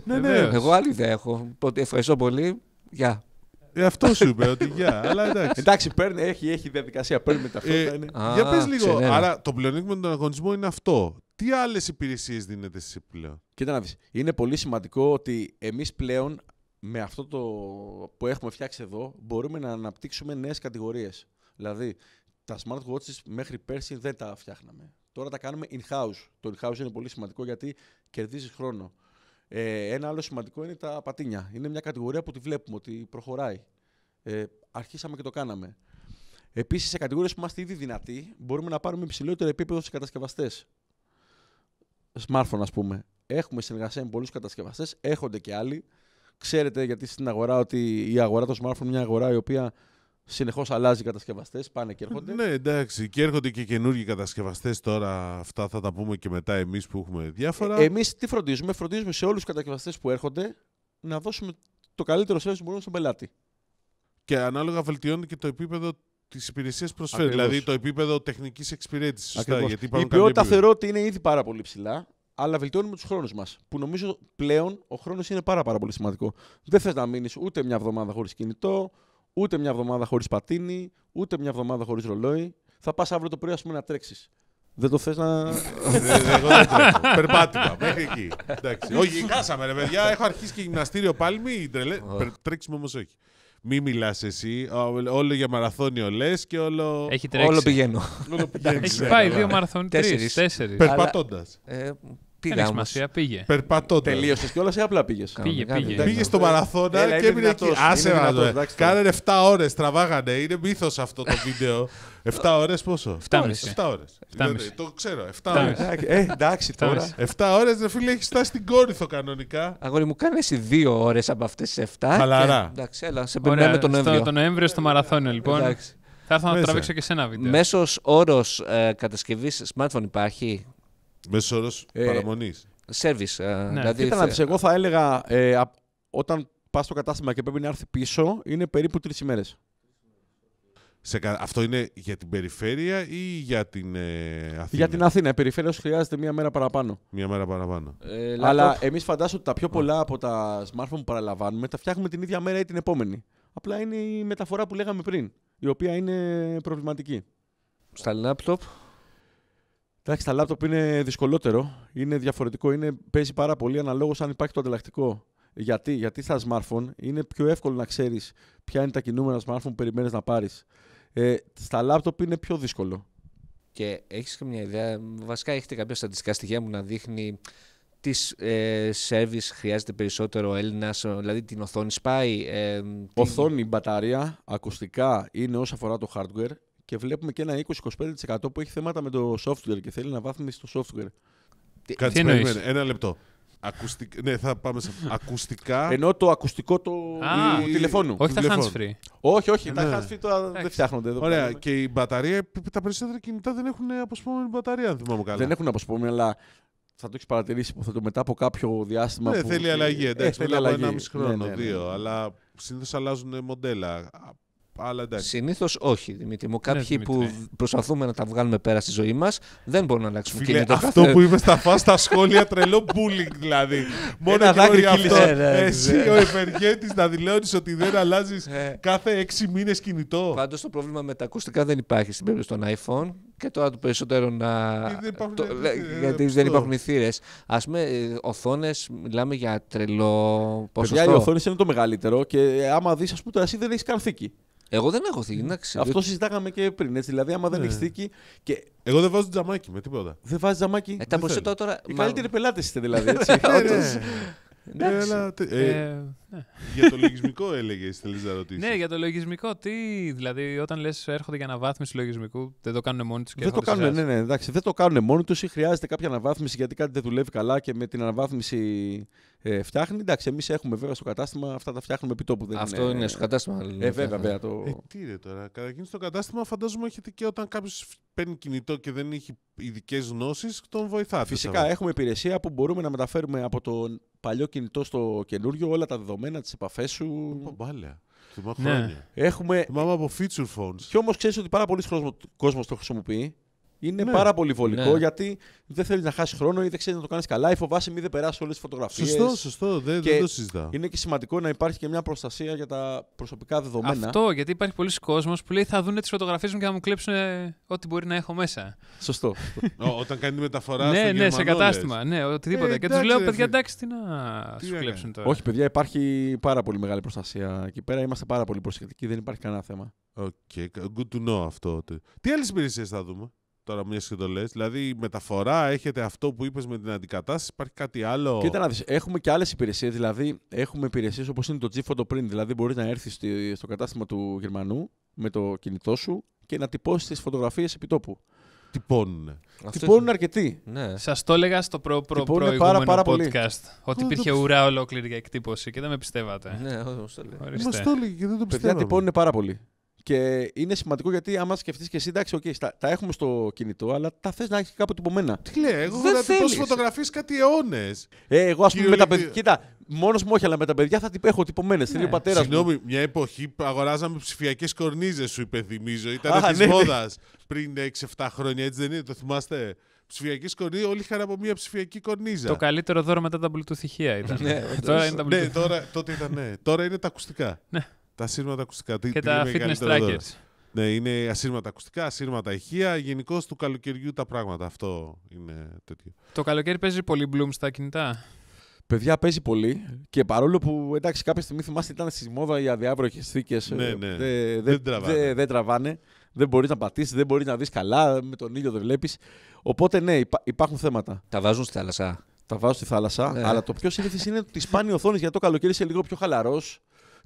Εγώ άλλη ιδέα έχω. Ευχαριστώ πολύ. Γεια. Ε, αυτό σου είπε ότι γεια. Αλλά εντάξει. Εντάξει, παίρνει, έχει, έχει διαδικασία. Παίρνει τα ε, ε Για πες λίγο. Ξενέρα. Ναι, ναι. Άρα το πλεονέκτημα των αγωνισμών είναι αυτό. Τι άλλες υπηρεσίες δίνετε εσύ πλέον. Κοίτα να δεις. Είναι πολύ σημαντικό ότι εμείς πλέον με αυτό το που έχουμε φτιάξει εδώ μπορούμε να αναπτύξουμε νέες κατηγορίες. Δηλαδή, τα smartwatches μέχρι πέρσι δεν τα φτιάχναμε. Τώρα τα κάνουμε in-house. Το in-house είναι πολύ σημαντικό γιατί κερδίζεις χρόνο. Ε, ένα άλλο σημαντικό είναι τα πατίνια. Είναι μια κατηγορία που τη βλέπουμε ότι προχωράει. Ε, αρχίσαμε και το κάναμε. Επίσης, σε κατηγορίες που είμαστε ήδη δυνατοί, μπορούμε να πάρουμε υψηλότερο επίπεδο στους κατασκευαστές. Σμάρφων ας πούμε. Έχουμε συνεργασία με πολλούς κατασκευαστές, έχονται και άλλοι. Ξέρετε γιατί στην αγορά ότι η αγορά των smartphone είναι μια αγορά η οποία Συνεχώς αλλάζει οι κατασκευαστές, πάνε και έρχονται. Ναι, εντάξει, και έρχονται και καινούργιοι κατασκευαστές τώρα. Αυτά θα τα πούμε και μετά εμείς που έχουμε διάφορα. Ε, εμείς τι φροντίζουμε, φροντίζουμε σε όλους τους κατασκευαστές που έρχονται να δώσουμε το καλύτερο σέρβι που μπορούμε στον πελάτη. Και ανάλογα βελτιώνει και το επίπεδο της υπηρεσίας που προσφέρει. Ακριβώς. Δηλαδή το επίπεδο τεχνικής εξυπηρέτησης. Η ποιότητα θεωρώ ότι είναι ήδη πάρα πολύ ψηλά, αλλά βελτιώνουμε τους χρόνους μας. Που νομίζω πλέον ο χρόνος είναι πάρα, πάρα πολύ σημαντικό. Δεν θες να μείνεις ούτε μια εβδομάδα χωρίς κινητό, Ούτε μια εβδομάδα χωρίς πατίνι, ούτε μια εβδομάδα χωρίς ρολόι. Θα πας αύριο το πρωί, ας πούμε, να τρέξεις. Δεν το θες να. Ε, εγώ δεν τρέχω. Περπάτημα, μέχρι εκεί. Όχι, χάσαμε ρε παιδιά. Έχω αρχίσει και γυμναστήριο πάλι. Μην Τρέξιμο όμως όχι. Μη μιλάς εσύ. Όλο για μαραθώνιο λες και όλο. Έχει τρέξει. Όλο πηγαίνω. Έχει ναι, πάει δύο μαραθώνιο. Τέσσερι. Περπατώντα. Τι Δεν σημασία, πήγε. Περπατώντα. Τελείωσες όλα ή απλά πήγες. Πήγε, πήγε. Πήγε στο μαραθώνα και έμεινε εκεί. Άσε να ε. το. Κάνανε 7 ώρες, τραβάγανε. Είναι μύθος αυτό το βίντεο. 7 ώρες πόσο? 7 ώρε. Δηλαδή, το ξέρω, 7 ώρε. Ε, εντάξει τώρα. 7 ώρες, ρε φίλε, έχεις φτάσει στην κόρυθο κανονικά. Αγόρι μου, κάνε εσύ 2 ώρες από αυτές τις 7. Χαλαρά. Εντάξει, έλα, σε περιμένουμε τον Νοέμβριο. Το Νοέμβριο στο μαραθώνιο, λοιπόν. Θα έρθω να τραβήξω και σε ένα βίντεο. Μέσος όρος ε, κατασκευής smartphone υπάρχει. Μέσο όρο ε, παραμονής. Σερβις. Ε, ναι. Δηλαδή, Εγώ θα έλεγα ε, όταν πας στο κατάστημα και πρέπει να έρθει πίσω, είναι περίπου τρεις ημέρες. Σε, αυτό είναι για την περιφέρεια ή για την ε, Αθήνα. Για την Αθήνα. Η περιφέρεια χρειάζεται μία μέρα παραπάνω. Μία μέρα παραπάνω. Αλλά εμείς φαντάζομαι ότι τα πιο πολλά από τα smartphone που παραλαμβάνουμε τα φτιάχνουμε την ίδια μέρα ή την επόμενη. Απλά είναι η μεταφορά που λέγαμε πριν, η οποία είναι προβληματική. Στα laptop Εντάξει, τα λάπτοπ είναι δυσκολότερο. Είναι διαφορετικό. Είναι, παίζει πάρα πολύ αναλόγως αν υπάρχει το ανταλλακτικό. Γιατί, γιατί στα smartphone είναι πιο εύκολο να ξέρεις ποια είναι τα κινούμενα smartphone που περιμένεις να πάρεις. Ε, στα λάπτοπ είναι πιο δύσκολο. Και έχεις μια ιδέα, βασικά έχετε κάποια στατιστικά στοιχεία μου να δείχνει τι ε, service χρειάζεται περισσότερο ο Έλληνας, δηλαδή την οθόνη σπάει. Ε, τι... Οθόνη, μπαταρία, ακουστικά είναι όσα αφορά το hardware και βλέπουμε και ένα 20-25% που έχει θέματα με το software και θέλει να βάθουμε στο software. Κάτσε, ένα λεπτό. Ακουστικ... Ναι, θα πάμε σε Ακουστικά. Ενώ το ακουστικό του τηλεφώνου. Όχι τα hands free. Όχι, όχι. Τα ναι. hands free δεν φτιάχνονται. Εδώ Ωραία. Και η μπαταρία. Τα περισσότερα κινητά δεν έχουν ε, αποσπόμενη μπαταρία, αν θυμάμαι καλά. Δεν έχουν αποσπόμενη, αλλά θα το έχεις παρατηρήσει μετά από κάποιο διάστημα. Ναι, που... θέλει αλλαγή. Εντάξει, ε, θέλει μετά χρόνο, ναι, ναι, ναι δύο. Ναι. Αλλά συνήθως αλλάζουν μοντέλα. Αλλά Συνήθως όχι, Δημήτρη μου. Ναι, Κάποιοι που προσπαθούμε να τα βγάλουμε πέρα στη ζωή μας δεν μπορούν να αλλάξουν Φίλε, κινητό Αυτό που είμαι στα φάστα σχόλια τρελό bullying δηλαδή. Μόνο Ένα δάκρυ αυτό. Ναι, ναι, εσύ ο ευεργέτης να δηλώνεις ότι δεν αλλάζεις ε. κάθε έξι μήνες κινητό. Πάντως το πρόβλημα με τα ακουστικά δεν υπάρχει στην περίπτωση των iPhone και τώρα το περισσότερο να. Γιατί δεν υπάρχουν ε, θύρες. Ας πούμε, ε, οθόνες, μιλάμε για τρελό ποσοστό. Παιδιά, οι οθόνες είναι το μεγαλύτερο και άμα δεις, ας πούμε, εσύ δεν έχεις καν εγώ δεν έχω θήκη, εντάξει. Αυτό συζητάγαμε και πριν. Έτσι. Δηλαδή, άμα δεν ναι. έχεις θήκη. Και... Εγώ δεν βάζω τζαμάκι με τίποτα. Δεν βάζει τζαμάκι. Ε, τα τώρα. Οι καλύτεροι πελάτες είστε δηλαδή. Έτσι. Ναι, ναι. Ναι. Για το λογισμικό έλεγες, θέλεις να ρωτήσεις. Ναι, για το λογισμικό. Τι, δηλαδή, όταν λες έρχονται για αναβάθμιση λογισμικού, δεν το κάνουν μόνοι τους και δεν το κάνουν, ναι, ναι, εντάξει, δεν το κάνουν μόνοι τους ή χρειάζεται κάποια αναβάθμιση γιατί κάτι δεν δουλεύει καλά και με την αναβάθμιση ε, φτιάχνει. Εντάξει, εμείς έχουμε βέβαια στο κατάστημα αυτά τα φτιάχνουμε επί τόπου. Αυτό είναι, είναι στο κατάστημα. Ε, ε βέβαια, βέβαια. Το... Ε, τι είναι τώρα. Καταρχήν στο κατάστημα φαντάζομαι έχετε και όταν κάποιος παίρνει κινητό και δεν έχει ειδικές γνώσεις, τον βοηθάτε. Φυσικά έχουμε υπηρεσία που μπορούμε να μεταφέρουμε από το παλιό κινητό στο καινούριο όλα τα δεδομένα δεδομένα, τις επαφές σου. Μπαμπάλια. Θυμάμαι ναι. Έχουμε... Θυμάμαι από feature phones. Και όμως ξέρεις ότι πάρα πολλοί κόσμος το χρησιμοποιεί. Είναι ναι. πάρα πολύ βολικό ναι. γιατί δεν θέλεις να χάσεις χρόνο ή δεν ξέρεις να το κάνεις καλά ή φοβάσαι μη δεν περάσεις όλες τις φωτογραφίες. Σωστό, σωστό. Δεν, και δεν το συζητά. Είναι και σημαντικό να υπάρχει και μια προστασία για τα προσωπικά δεδομένα. Αυτό γιατί υπάρχει πολλοί κόσμος που λέει θα δουν τις φωτογραφίες μου και θα μου κλέψουν ό,τι μπορεί να έχω μέσα. Σωστό. Ό, όταν κάνει μεταφορά Ναι, ναι, σε κατάστημα. Ναι, οτιδήποτε. Ε, και τους λέω παιδιά, εντάξει, τι να σου κλέψουν τώρα. Όχι, παιδιά, υπάρχει πάρα πολύ μεγάλη προστασία εκεί πέρα. Είμαστε πάρα πολύ προσεκτικοί, δεν υπάρχει κανένα θέμα. Οκ, good to know αυτό. Τι άλλες υπηρεσίες θα δούμε. Τώρα μιας και το λες. Δηλαδή, η μεταφορά, έχετε αυτό που είπες με την αντικατάσταση, υπάρχει κάτι άλλο. Κοίτα να δεις. έχουμε και άλλες υπηρεσίες. Δηλαδή, έχουμε υπηρεσίες όπως είναι το G-Photo Print. Δηλαδή, μπορείς να έρθεις στο κατάστημα του Γερμανού με το κινητό σου και να τυπώσεις τις φωτογραφίες επιτόπου. Τυπώνουν. Αυτό Τυπώνουν αρκετοί. Ναι. Σας το έλεγα στο προ, προ, προηγούμενο πάρα, podcast ότι υπήρχε ουρά ολόκληρη για εκτύπωση και δεν με πιστεύατε. Ναι, όμω το έλεγα. Μας το έλεγε και δεν το πιστεύατε. τυπώνουν πάρα πολύ. Και είναι σημαντικό γιατί άμα σκεφτείς και εσύ, εντάξει, okay, τα, τα, έχουμε στο κινητό, αλλά τα θες να έχεις κάπου τυπωμένα. Τι λέω, εγώ δεν θα τυπώσει φωτογραφίες κάτι αιώνες. Ε, εγώ ας πούμε με τα παιδιά. Κοίτα, μόνος μου όχι, αλλά με τα παιδιά θα τυπ, έχω τυπωμένε. Ναι. Θέλει ο ναι. πατέρας μου. Συγγνώμη, μια εποχή αγοράζαμε ψηφιακές κορνίζες, σου υπενθυμίζω. Ήταν της ναι, μόδας πριν 6-7 χρόνια, έτσι δεν είναι, το θυμάστε. Ψηφιακή σκορνή, όλοι είχαν από μια ψηφιακή κορνίζα. Το καλύτερο δώρο μετά τα Bluetooth ήταν. Ναι, τώρα είναι τα ναι, Bluetooth. τώρα, τώρα είναι τα ακουστικά τα ασύρματα ακουστικά. Και τα fitness trackers. Ναι, είναι ασύρματα ακουστικά, ασύρματα ηχεία. Γενικώς του καλοκαιριού τα πράγματα. Αυτό είναι τέτοιο. Το καλοκαίρι παίζει πολύ bloom στα κινητά. Παιδιά παίζει πολύ και παρόλο που εντάξει κάποια στιγμή θυμάστε ήταν στη μόδα οι αδιάβροχες θήκες. ναι, ε, ναι. δεν, τραβάνε. Δε, δεν τραβάνε, δεν μπορείς να πατήσεις, δεν μπορείς να δεις καλά, με τον ήλιο δεν βλέπεις. Οπότε ναι υπά, υπάρχουν θέματα. Τα βάζουν στη θάλασσα. Τα βάζω στη θάλασσα, ε. αλλά το πιο σύνηθες είναι ότι σπάνει οθόνη γιατί το καλοκαίρι είσαι λίγο πιο χαλαρός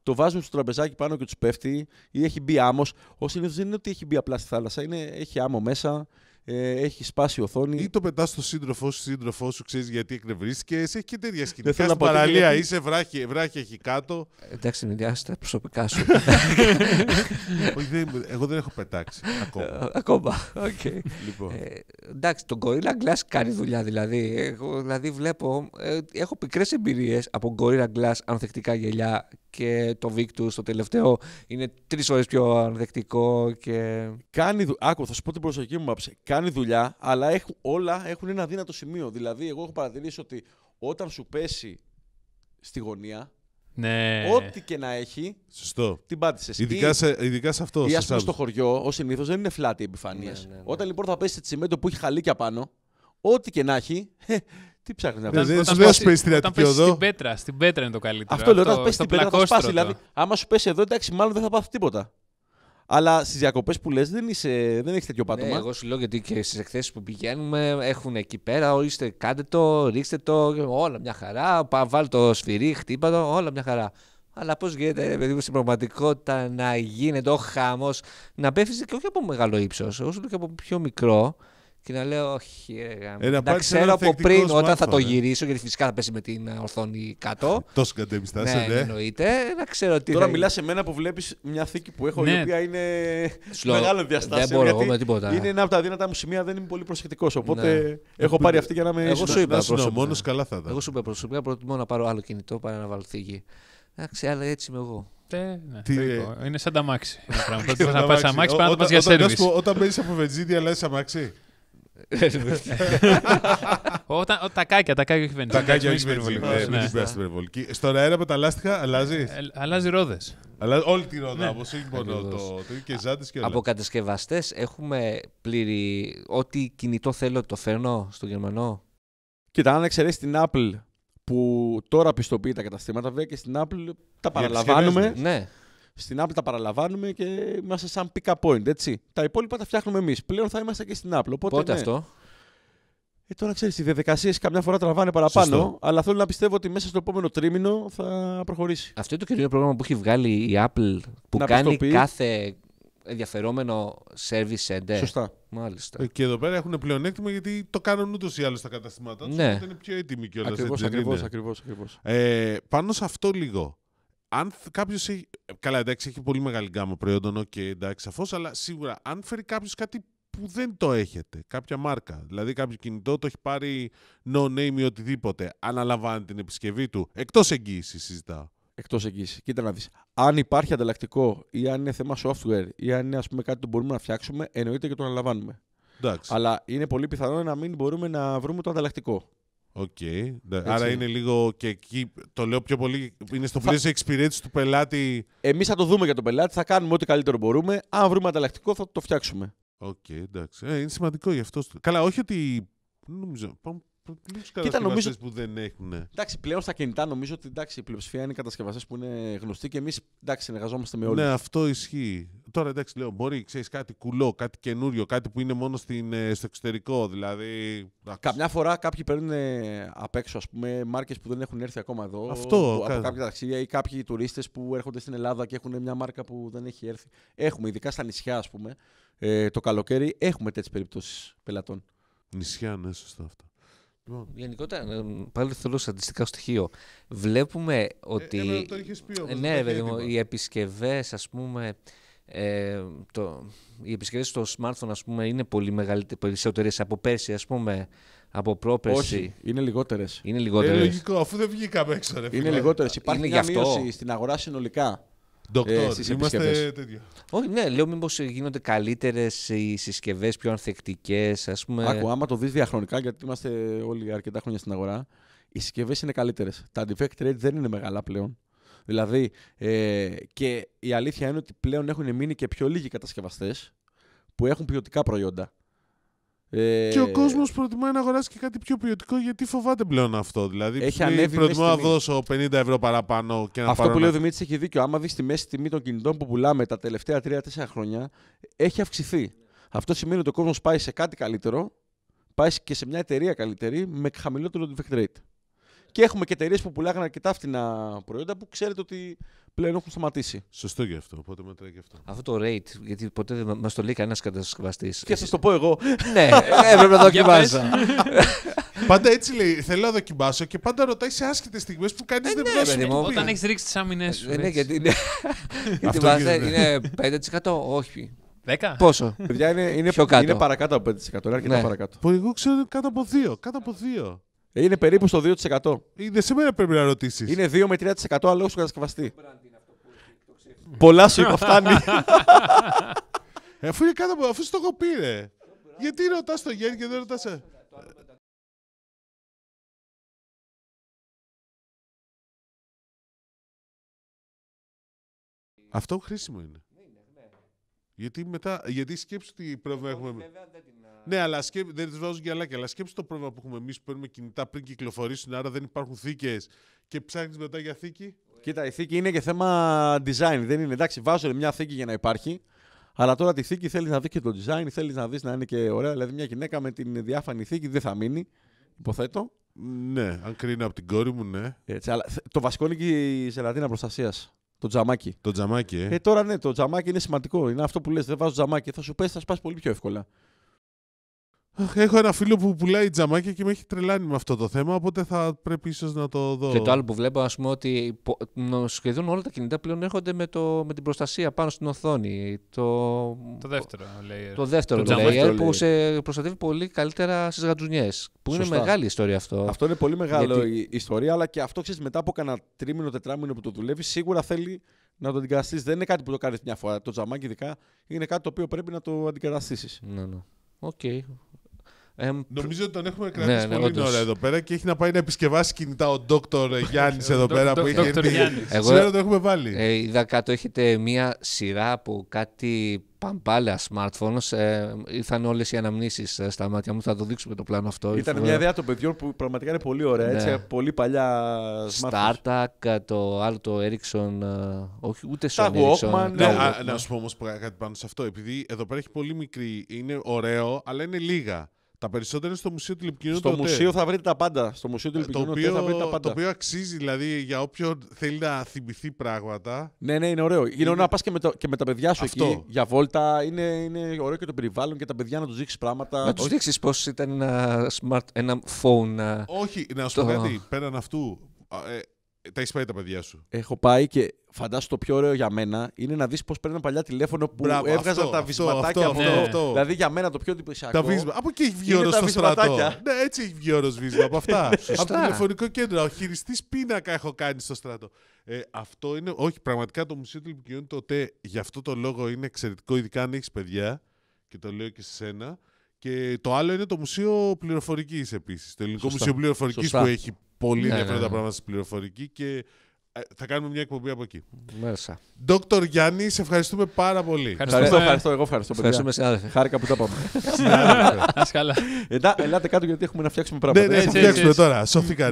το βάζουν στο τραπεζάκι πάνω και τους πέφτει ή έχει μπει άμμος. Ο συνήθως δεν είναι ότι έχει μπει απλά στη θάλασσα, είναι, έχει άμμο μέσα. Ε, έχει σπάσει η οθόνη. Ή το πετάς στο σύντροφό σου, σύντροφό σου ξέρεις γιατί εκνευρίστηκες. Έχει και τέτοια σκηνή. Στην παραλία γιατί... είσαι βράχη, βράχη έχει κάτω. Ε, εντάξει, μιλιά τα προσωπικά σου. Όχι, εγώ δεν έχω πετάξει ακόμα. Ε, ακόμα. Okay. Λοιπόν. Ε, εντάξει, τον Gorilla Glass κάνει δουλειά δηλαδή. Εγώ δηλαδή βλέπω. Ε, έχω πικρές εμπειρίες από Gorilla Glass ανθεκτικά γελιά και το Victus το τελευταίο είναι τρεις φορές πιο ανδεκτικό Και... Κάνει δου... Άκου, θα σου πω την προσοχή μου άψε. Κάνει δουλειά, αλλά έχουν, όλα έχουν ένα δύνατο σημείο. Δηλαδή, εγώ έχω παρατηρήσει ότι όταν σου πέσει στη γωνία, ναι. Ό,τι και να έχει. Σωστό. Την πάτησες. Ειδικά, σε, ειδικά σε αυτό. Ή στο χωριό, ό συνήθως δεν είναι φλάτη οι επιφανεια Ναι, ναι, ναι. Όταν λοιπόν θα πέσει σε τσιμέντο που έχει χαλίκια πάνω, ό,τι και να έχει, ε, τι ψάχνεις να πει. Δεν σου πέσει την Στην πέτρα, στην πέτρα είναι το καλύτερο. Αυτό λέω. Όταν πέσει στην πέτρα, θα σπάσει. Δηλαδή, άμα σου πέσει εδώ, εντάξει, μάλλον δεν θα πάθει τίποτα. Αλλά στις διακοπές που λες δεν, είσαι, δεν έχεις τέτοιο πάτωμα. Ναι, εγώ σου λέω γιατί και στις εκθέσεις που πηγαίνουμε έχουν εκεί πέρα, ορίστε, κάντε το, ρίξτε το, όλα μια χαρά. Βάλτε το σφυρί, χτύπα όλα μια χαρά. Αλλά πώς γίνεται, παιδί μου, στην πραγματικότητα να γίνεται ο χάμο, να πέφτεις και όχι από μεγάλο ύψος, όσο και από πιο μικρό. Και να λέω, Όχι, ρε, ε, Να ξέρω από πριν όταν θα το ε. γυρίσω, γιατί φυσικά θα πέσει με την οθόνη κάτω. Τόσο κατέμιστα, ναι. ναι. Εννοείται, να ξέρω τι. Τώρα μιλά σε μένα που βλέπεις μια θήκη που έχω, ναι. η οποία είναι Slow. μεγάλο διαστάσεων. Δεν μπορώ γιατί με τίποτα. Είναι ένα από τα δύνατα μου σημεία, δεν είμαι πολύ προσεκτικός. Οπότε ναι. έχω ε, πάρει αυτή για να με. Εγώ σου είπα. Μόνο καλά θα ήταν. Εγώ σου είπα προσωπικά, προτιμώ να πάρω άλλο κινητό παρά να βάλω θήκη. Εντάξει, αλλά έτσι είμαι εγώ. ναι, Τι είναι σαν τα μάξι. να πα αμάξι, πρέπει να πας για σέρβι. Όταν μπαίνει από βενζίνη, αλλάζει αμάξι. Όταν, τα κάκια, τα κάκια όχι βενζίνη. Τα κάκια ναι, ναι. περιβολική. Ε, στον αέρα με τα λάστιχα αλλάζει. Ε, ε, αλλάζει ρόδες. Όλη τη ρόδα, ναι. όπως έχει μόνο το. Και και όλα. Από κατασκευαστές έχουμε πλήρη. Ό,τι κινητό θέλω το φέρνω στο Γερμανό. Κοίτα, αν εξαιρέσεις την Apple που τώρα πιστοποιεί τα καταστήματα, βέβαια και στην Apple τα παραλαμβάνουμε. Στην Apple τα παραλαμβάνουμε και είμαστε σαν pick-up point, έτσι. Τα υπόλοιπα τα φτιάχνουμε εμείς. Πλέον θα είμαστε και στην Apple. Οπότε, Πότε ναι. αυτό. Ε, τώρα ξέρεις, οι διαδικασίες καμιά φορά τραβάνε παραπάνω, αλλά θέλω να πιστεύω ότι μέσα στο επόμενο τρίμηνο θα προχωρήσει. Αυτό είναι το καινούριο πρόγραμμα που έχει βγάλει η Apple που κάνει κάθε ενδιαφερόμενο service center. Σωστά. Μάλιστα. Ε, και εδώ πέρα έχουν πλεονέκτημα γιατί το κάνουν ούτως ή άλλως τα καταστήματά τους. Ναι. είναι πιο έτοιμοι κιόλας. Ακριβώς, ακριβώ. Ε, πάνω σε αυτό λίγο αν κάποιος έχει. Καλά, εντάξει, έχει πολύ μεγάλη γκάμα προϊόντων, οκ, εντάξει, σαφώς, αλλά σίγουρα αν φέρει κάποιος κάτι που δεν το έχετε, κάποια μάρκα. Δηλαδή, κάποιο κινητό το έχει πάρει no name ή οτιδήποτε. Αναλαμβάνει την επισκευή του. Εκτός εγγύησης, συζητάω. Εκτός εγγύησης. Κοίτα να δεις. Αν υπάρχει ανταλλακτικό ή αν είναι θέμα software ή αν είναι ας πούμε, κάτι που μπορούμε να φτιάξουμε, εννοείται και το αναλαμβάνουμε. Εντάξει. Αλλά είναι πολύ πιθανό να μην μπορούμε να βρούμε το ανταλλακτικό. Οκ. Άρα είναι λίγο και εκεί. Το λέω πιο πολύ. Είναι στο πλαίσιο θα... εξυπηρέτηση του πελάτη. Εμείς θα το δούμε για τον πελάτη. Θα κάνουμε ό,τι καλύτερο μπορούμε. Αν βρούμε ανταλλακτικό, θα το φτιάξουμε. Οκ, okay, εντάξει. Ε, είναι σημαντικό γι' αυτό. Καλά, όχι ότι κατασκευαστέ που δεν έχουν. Εντάξει, πλέον στα κινητά νομίζω ότι εντάξει, η πλειοψηφία είναι κατασκευαστές που είναι γνωστοί και εμείς συνεργαζόμαστε με όλου. Ναι, αυτό ισχύει. Τώρα εντάξει, λέω, μπορεί ξέρεις κάτι κουλό, κάτι καινούριο, κάτι που είναι μόνο στην, ε, στο εξωτερικό. Δηλαδή... Καμιά φορά κάποιοι παίρνουν ε, απ' έξω μάρκες που δεν έχουν έρθει ακόμα εδώ. Αυτό, από κα... κάποια ταξίδια ή κάποιοι τουρίστες που έρχονται στην Ελλάδα και έχουν μια μάρκα που δεν έχει έρθει. Έχουμε, ειδικά στα νησιά, ας πούμε, ε, το καλοκαίρι, έχουμε τέτοιες περιπτώσεις πελατών. Νησιά, ναι, σωστά αυτά. Λοιπόν. Γενικότερα, ε, πάλι θέλω στατιστικά στοιχείο. Βλέπουμε ε, ότι. Ναι, ε, ναι, οι επισκευές, ας πούμε. το, οι επισκευές στο smartphone ας πούμε, είναι πολύ περισσότερες από πέρσι, ας πούμε, από πρόπερση. Όχι, είναι λιγότερες. Είναι λιγότερες. Είναι λογικό, αφού δεν βγήκαμε έξω. είναι λιγότερες. Υπάρχει μια μείωση στην αγορά συνολικά. Ε, είμαστε τέτοιο. Όχι, ναι, λέω μήπως γίνονται καλύτερες οι συσκευές, πιο ανθεκτικές, ας πούμε. Άκου, άμα το δεις διαχρονικά, γιατί είμαστε όλοι αρκετά χρόνια στην αγορά, οι συσκευές είναι καλύτερες. Τα defect rate δεν είναι μεγάλα πλέον. Δηλαδή, ε, και η αλήθεια είναι ότι πλέον έχουν μείνει και πιο λίγοι κατασκευαστές που έχουν ποιοτικά προϊόντα. Ε... Και ο κόσμος προτιμάει να αγοράσει και κάτι πιο ποιοτικό γιατί φοβάται πλέον αυτό. Δηλαδή, έχει ανέβει προτιμώ να δώσω 50 ευρώ παραπάνω και να Αυτό που λέει ο Δημήτρης έχει δίκιο. Άμα δεις τη μέση τιμή των κινητών που πουλάμε τα τελευταία 3-4 χρόνια, έχει αυξηθεί. Αυτό σημαίνει ότι ο κόσμος πάει σε κάτι καλύτερο, πάει και σε μια εταιρεία καλύτερη με χαμηλότερο defect rate. Και έχουμε και εταιρείες που πουλάγαν αρκετά φτηνά προϊόντα που ξέρετε ότι πλέον έχουν σταματήσει. Σωστό γι' αυτό. Οπότε μετράει και αυτό. Αυτό το rate, γιατί ποτέ δεν μας το λέει κανένας κατασκευαστής. Και σας το πω εγώ. ναι, ε, έπρεπε να δοκιμάσω. πάντα έτσι λέει. Θέλω να δοκιμάσω και πάντα ρωτάει σε άσχετες στιγμές που κανείς ε, δεν γνωρίζει. Ναι, όταν έχεις ρίξει τις άμυνε σου. Ε, ναι, γιατί είναι 5%. Όχι. 10? Πόσο. Παιδιά είναι, είναι, είναι παρακάτω από 5%. Είναι αρκετά ναι. παρακάτω. Που εγώ ξέρω κάτω από 2. Κάτω από 2. Είναι περίπου στο 2%. Είναι σήμερα πρέπει να ρωτήσεις. Είναι 2 με 3% αλλά όχι κατασκευαστή. Πολλά σου είπα, φτάνει. Ε, αφού, είναι κάτω, από... αφού το έχω πει, ρε. Γιατί ρωτάς το γέννη και δεν ρωτάς. Αυτό χρήσιμο είναι. Ναι, ναι. Γιατί μετά, γιατί σκέψου τι πρόβλημα έχουμε. Βέβαια ναι, αλλά σκέψ... δεν τις βάζουν γυαλάκια. Αλλά σκέψτε το πρόβλημα που έχουμε εμείς που παίρνουμε κινητά πριν κυκλοφορήσουν, άρα δεν υπάρχουν θήκες και ψάχνεις μετά για θήκη. Κοίτα, η θήκη είναι και θέμα design. Δεν είναι εντάξει, βάζω μια θήκη για να υπάρχει. Αλλά τώρα τη θήκη θέλεις να δεις και το design, θέλεις να δεις να είναι και ωραία. Δηλαδή, μια γυναίκα με την διάφανη θήκη δεν θα μείνει, υποθέτω. Ναι, αν κρίνω από την κόρη μου, ναι. Έτσι, το βασικό είναι και η ζελατίνα προστασίας. Το τζαμάκι. Το τζαμάκι, ε. ε. Τώρα ναι, το τζαμάκι είναι σημαντικό. Είναι αυτό που λες: Δεν βάζω τζαμάκι. Θα σου πέσει, θα σπάσει πολύ πιο εύκολα. Έχω ένα φίλο που πουλάει τζαμάκια και με έχει τρελάνει με αυτό το θέμα, οπότε θα πρέπει ίσως να το δω. Και το άλλο που βλέπω, ας πούμε, ότι σχεδόν όλα τα κινητά πλέον έρχονται με, το, με την προστασία πάνω στην οθόνη. Το, δεύτερο layer. Το δεύτερο το layer, που σε προστατεύει πολύ καλύτερα στις γατζουνιές. Που είναι μεγάλη ιστορία αυτό. Αυτό είναι πολύ μεγάλη η ιστορία, αλλά και αυτό ξέρεις μετά από κανένα τρίμηνο, τετράμινο που το δουλεύει, σίγουρα θέλει να το αντικαταστήσεις. Δεν είναι κάτι που το κάνεις μια φορά. Το τζαμάκι ειδικά είναι κάτι το οποίο πρέπει να το αντικαταστήσεις. Ναι, ναι. Okay. Ε, Νομίζω ότι τον έχουμε ναι, κρατήσει ναι, πολύ ωραία εδώ πέρα και έχει να πάει να επισκευάσει κινητά ο Δόκτωρ Γιάννη εδώ πέρα που έχει έρθει. Σήμερα το έχουμε βάλει. Ε, είδα κάτω έχετε μία σειρά από κάτι παμπάλαια smartphone. Ε, ήρθαν όλες οι αναμνήσεις ε, στα μάτια μου. Θα το δείξουμε το πλάνο αυτό. Ήταν μια ιδέα των παιδιών που πραγματικά είναι πολύ ωραία. Έτσι, ναι. πολύ παλιά Σταρτακ, το άλλο το Ericsson. Όχι, ούτε Sony. Ericsson ναι. Walkman. Ναι, να σου πω όμως κάτι πάνω σε αυτό. Επειδή εδώ πέρα έχει πολύ μικρή. Είναι ωραίο, αλλά είναι λίγα. Τα περισσότερα είναι στο Μουσείο Τηλεπικοινωνία. Στο Μουσείο θα βρείτε τα πάντα. Στο Μουσείο Τηλεπικοινωνία ε, θα βρείτε τα πάντα. Το οποίο αξίζει δηλαδή για όποιον θέλει να θυμηθεί πράγματα. Ναι, ναι, είναι ωραίο. Είναι, να πας και, με και με τα παιδιά σου εκεί για βόλτα. Είναι, είναι ωραίο και το περιβάλλον και τα παιδιά να τους δείξεις πράγματα. Να τους δείξεις πώς ήταν ένα, smart, phone. Όχι, να σου πω κάτι πέραν αυτού. Ε, τα έχεις πάει τα παιδιά σου. Έχω πάει και φαντάσου το πιο ωραίο για μένα είναι να δεις πώς παίρνω παλιά τηλέφωνο που Μπράβο, έβγαζα αυτό, τα βυσματάκια αυτό, αυτό, ναι. αυτό. Δηλαδή για μένα το πιο εντυπωσιακό. Τα βύσμα. Από εκεί έχει βγει όρο στο στρατό. Ναι, έτσι έχει βγει όρο βύσμα από αυτά. από το τηλεφωνικό κέντρο. Ο χειριστής πίνακα έχω κάνει στο στρατό. Ε, αυτό είναι. Όχι, πραγματικά το Μουσείο του είναι τότε γι' αυτό το λόγο είναι εξαιρετικό, ειδικά αν έχεις παιδιά. Και το λέω και σε σένα. Και το άλλο είναι το Μουσείο Πληροφορικής επίσης. Το Ελληνικό Σωστά. Μουσείο Πληροφορικής που έχει πολύ ναι, ενδιαφέροντα ναι. ναι. πράγματα στην πληροφορική και ε, θα κάνουμε μια εκπομπή από εκεί. Μέσα. Δόκτωρ Γιάννη, σε ευχαριστούμε πάρα πολύ. Ευχαριστώ, ευχαριστώ, εγώ ευχαριστώ. Ευχαριστούμε, συνάδελφε. Χάρηκα που τα πάμε. Συνάδελφε. ελάτε κάτω γιατί έχουμε να φτιάξουμε πράγματα. Ναι, ναι, έτσι, φτιάξουμε τώρα.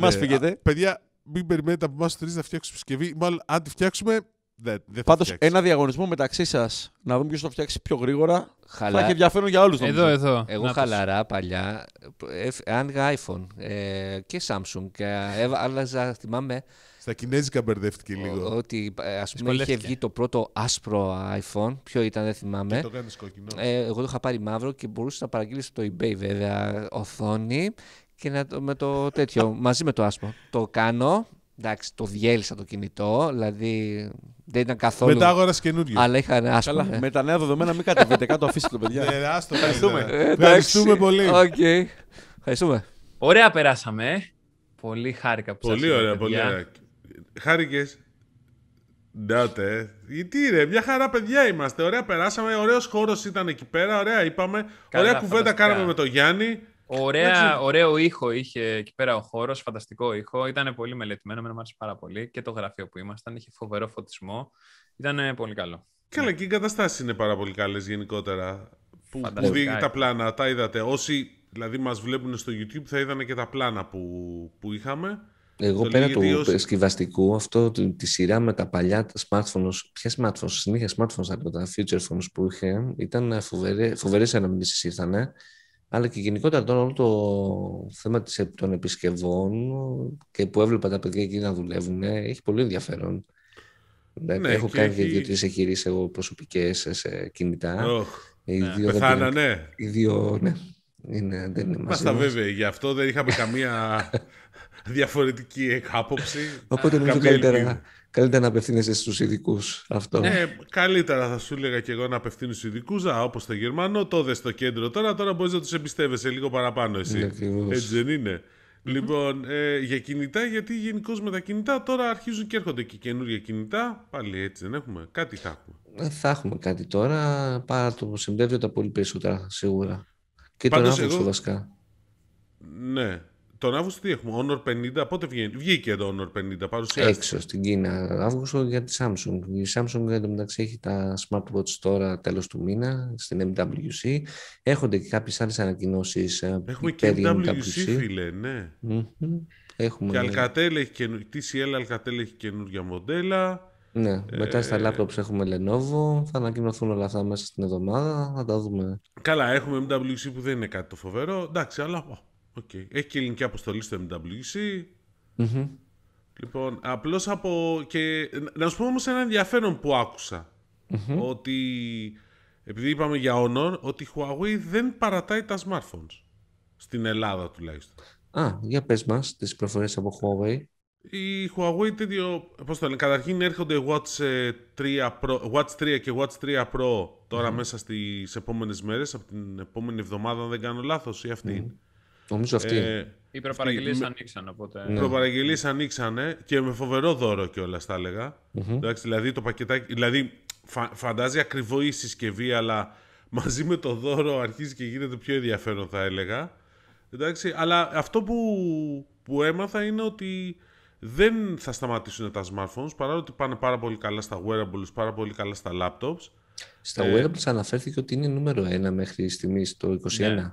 Μας φύγετε. Παιδιά, μην περιμένετε από εμάς τρεις να φτιάξουμε συσκευή. Μάλλον αν τη φτιάξουμε, δεν, Πάντω, ένα διαγωνισμό μεταξύ σας να δούμε ποιος θα φτιάξει πιο γρήγορα. Χαλά... Θα έχει ενδιαφέρον για όλους. Εδώ, εδώ. Εγώ χαλαρά πώς. παλιά, άνοιγα iPhone ε, και Samsung. Και άλλαζα, θυμάμαι. Στα κινέζικα μπερδεύτηκε λίγο. Ο, ότι ε, ας πούμε είχε βγει το πρώτο άσπρο iPhone. Ποιο ήταν, δεν θυμάμαι. Και το κάνεις κόκκινο. Ε, εγώ το είχα πάρει μαύρο και μπορούσε να παραγγείλει στο eBay βέβαια οθόνη και να, με το τέτοιο μαζί με το άσπρο. Το κάνω, Εντάξει, το διέλυσα το κινητό, δηλαδή δεν ήταν καθόλου. Μετά αγορά καινούριο. Αλλά είχα με τα νέα δεδομένα μην κατεβείτε κάτω, αφήστε το παιδιά. Ναι, το, ε, ευχαριστούμε. Ε, ευχαριστούμε πολύ. Okay. Ευχαριστούμε. Ωραία περάσαμε. Πολύ χάρηκα που Πολύ ωραία, πολύ ωραία. Χάρηκες. Ντάτε. Γιατί ε, ρε, μια χαρά παιδιά είμαστε. Ωραία περάσαμε, ωραίος χώρος ήταν εκεί πέρα, ωραία είπαμε. ωραία κουβέντα κάναμε με τον Γιάννη. Ωραία, ωραίο ήχο είχε εκεί πέρα ο χώρος, φανταστικό ήχο. Ήταν πολύ μελετημένο, με άρεσε πάρα πολύ. Και το γραφείο που ήμασταν είχε φοβερό φωτισμό. Ήταν πολύ καλό. Καλά, και οι εγκαταστάσεις είναι πάρα πολύ καλές γενικότερα. Που, που δείχνει τα πλάνα, τα είδατε. Όσοι δηλαδή μας βλέπουν στο YouTube θα είδανε και τα πλάνα που, που είχαμε. Εγώ το πέρα του ως... σκευαστικού, αυτό τη σειρά με τα παλιά τα smartphones, ποια smartphones, συνήθεια smartphones από τα future phones που είχε, ήταν φοβερέ, αναμνήσεις ήρθανε αλλά και γενικότερα τώρα όλο το θέμα της, των επισκευών και που έβλεπα τα παιδιά εκεί να δουλεύουν ε, έχει πολύ ενδιαφέρον. Ναι, έχω κάνει και δύο-τρει εγχειρήσεις εγώ προσωπικές ε, σε κινητά. Oh, οι, ναι, δύο ναι. οι δύο ναι. Είναι, δεν είναι μαζί βέβαια, γι' αυτό δεν είχαμε καμία διαφορετική άποψη. Οπότε νομίζω καλύτερα, Καλύτερα να απευθύνεσαι στους ειδικούς αυτό. Ναι, καλύτερα θα σου έλεγα και εγώ να απευθύνω στους ειδικούς. Α, όπως το Γερμανό, το δε στο κέντρο τώρα. Τώρα μπορείς να τους εμπιστεύεσαι λίγο παραπάνω εσύ. Ναι, έτσι δεν ειναι Λοιπόν, ε, για κινητά, γιατί γενικώς με τα κινητά τώρα αρχίζουν και έρχονται και καινούργια κινητά. Πάλι έτσι δεν έχουμε. Κάτι θα έχουμε. Ε, θα έχουμε κάτι τώρα. Πάρα το συμπτεύει τα πολύ περισσότερα σίγουρα. Και Πάντως τον εγώ... βασικά. Ναι, τον Αύγουστο τι έχουμε, Honor 50, πότε βγαίνει, βγήκε το Honor 50, παρουσιάστηκε. Έξω στην Κίνα, Αύγουστο για τη Samsung. Η Samsung εντωμεταξύ έχει τα smartwatch τώρα τέλος του μήνα στην MWC. Έχονται και κάποιες άλλες ανακοινώσεις. Ε, έχουμε και MWC, MWC, φίλε, ναι. mm Έχουμε, και ναι. Alcatel έχει TCL Alcatel έχει καινούργια μοντέλα. Ναι, ε, μετά στα laptops έχουμε Lenovo, θα ανακοινωθούν όλα αυτά μέσα στην εβδομάδα, θα τα δούμε. Καλά, έχουμε MWC που δεν είναι κάτι το φοβερό, εντάξει, αλλά Okay. Έχει και ελληνική αποστολή στο MWC. mm mm-hmm. Λοιπόν, απλώς από... Και... Να σου πω όμως ένα ενδιαφέρον που ακουσα mm-hmm. Ότι, επειδή είπαμε για Honor, ότι η Huawei δεν παρατάει τα smartphones. Στην Ελλάδα τουλάχιστον. Α, για πες μας τις προφορές από Huawei. Η Huawei τέτοιο, Πώς το λένε, καταρχήν έρχονται Watch 3 ε, Pro, Watch 3 και Watch 3 Pro τώρα mm-hmm. μέσα στις επόμενες μέρες, από την επόμενη εβδομάδα αν δεν κάνω λάθος ή αυτή. Νομίζω αυτή. Ε, οι προπαραγγελίες με... ανοίξαν οπότε. Οι προπαραγγελίες ανοίξανε και με φοβερό δώρο κιόλας θα ελεγα mm-hmm. Εντάξει, δηλαδή το πακετάκι. Δηλαδή φα... φαντάζει ακριβό η συσκευή, αλλά μαζί με το δώρο αρχίζει και γίνεται πιο ενδιαφέρον θα έλεγα. Εντάξει, αλλά αυτό που, που έμαθα είναι ότι δεν θα σταματήσουν τα smartphones παρά ότι πάνε πάρα πολύ καλά στα wearables, πάρα πολύ καλά στα laptops. Στα ε... wearables αναφέρθηκε ότι είναι νούμερο ένα μέχρι στιγμής το 21. Ναι.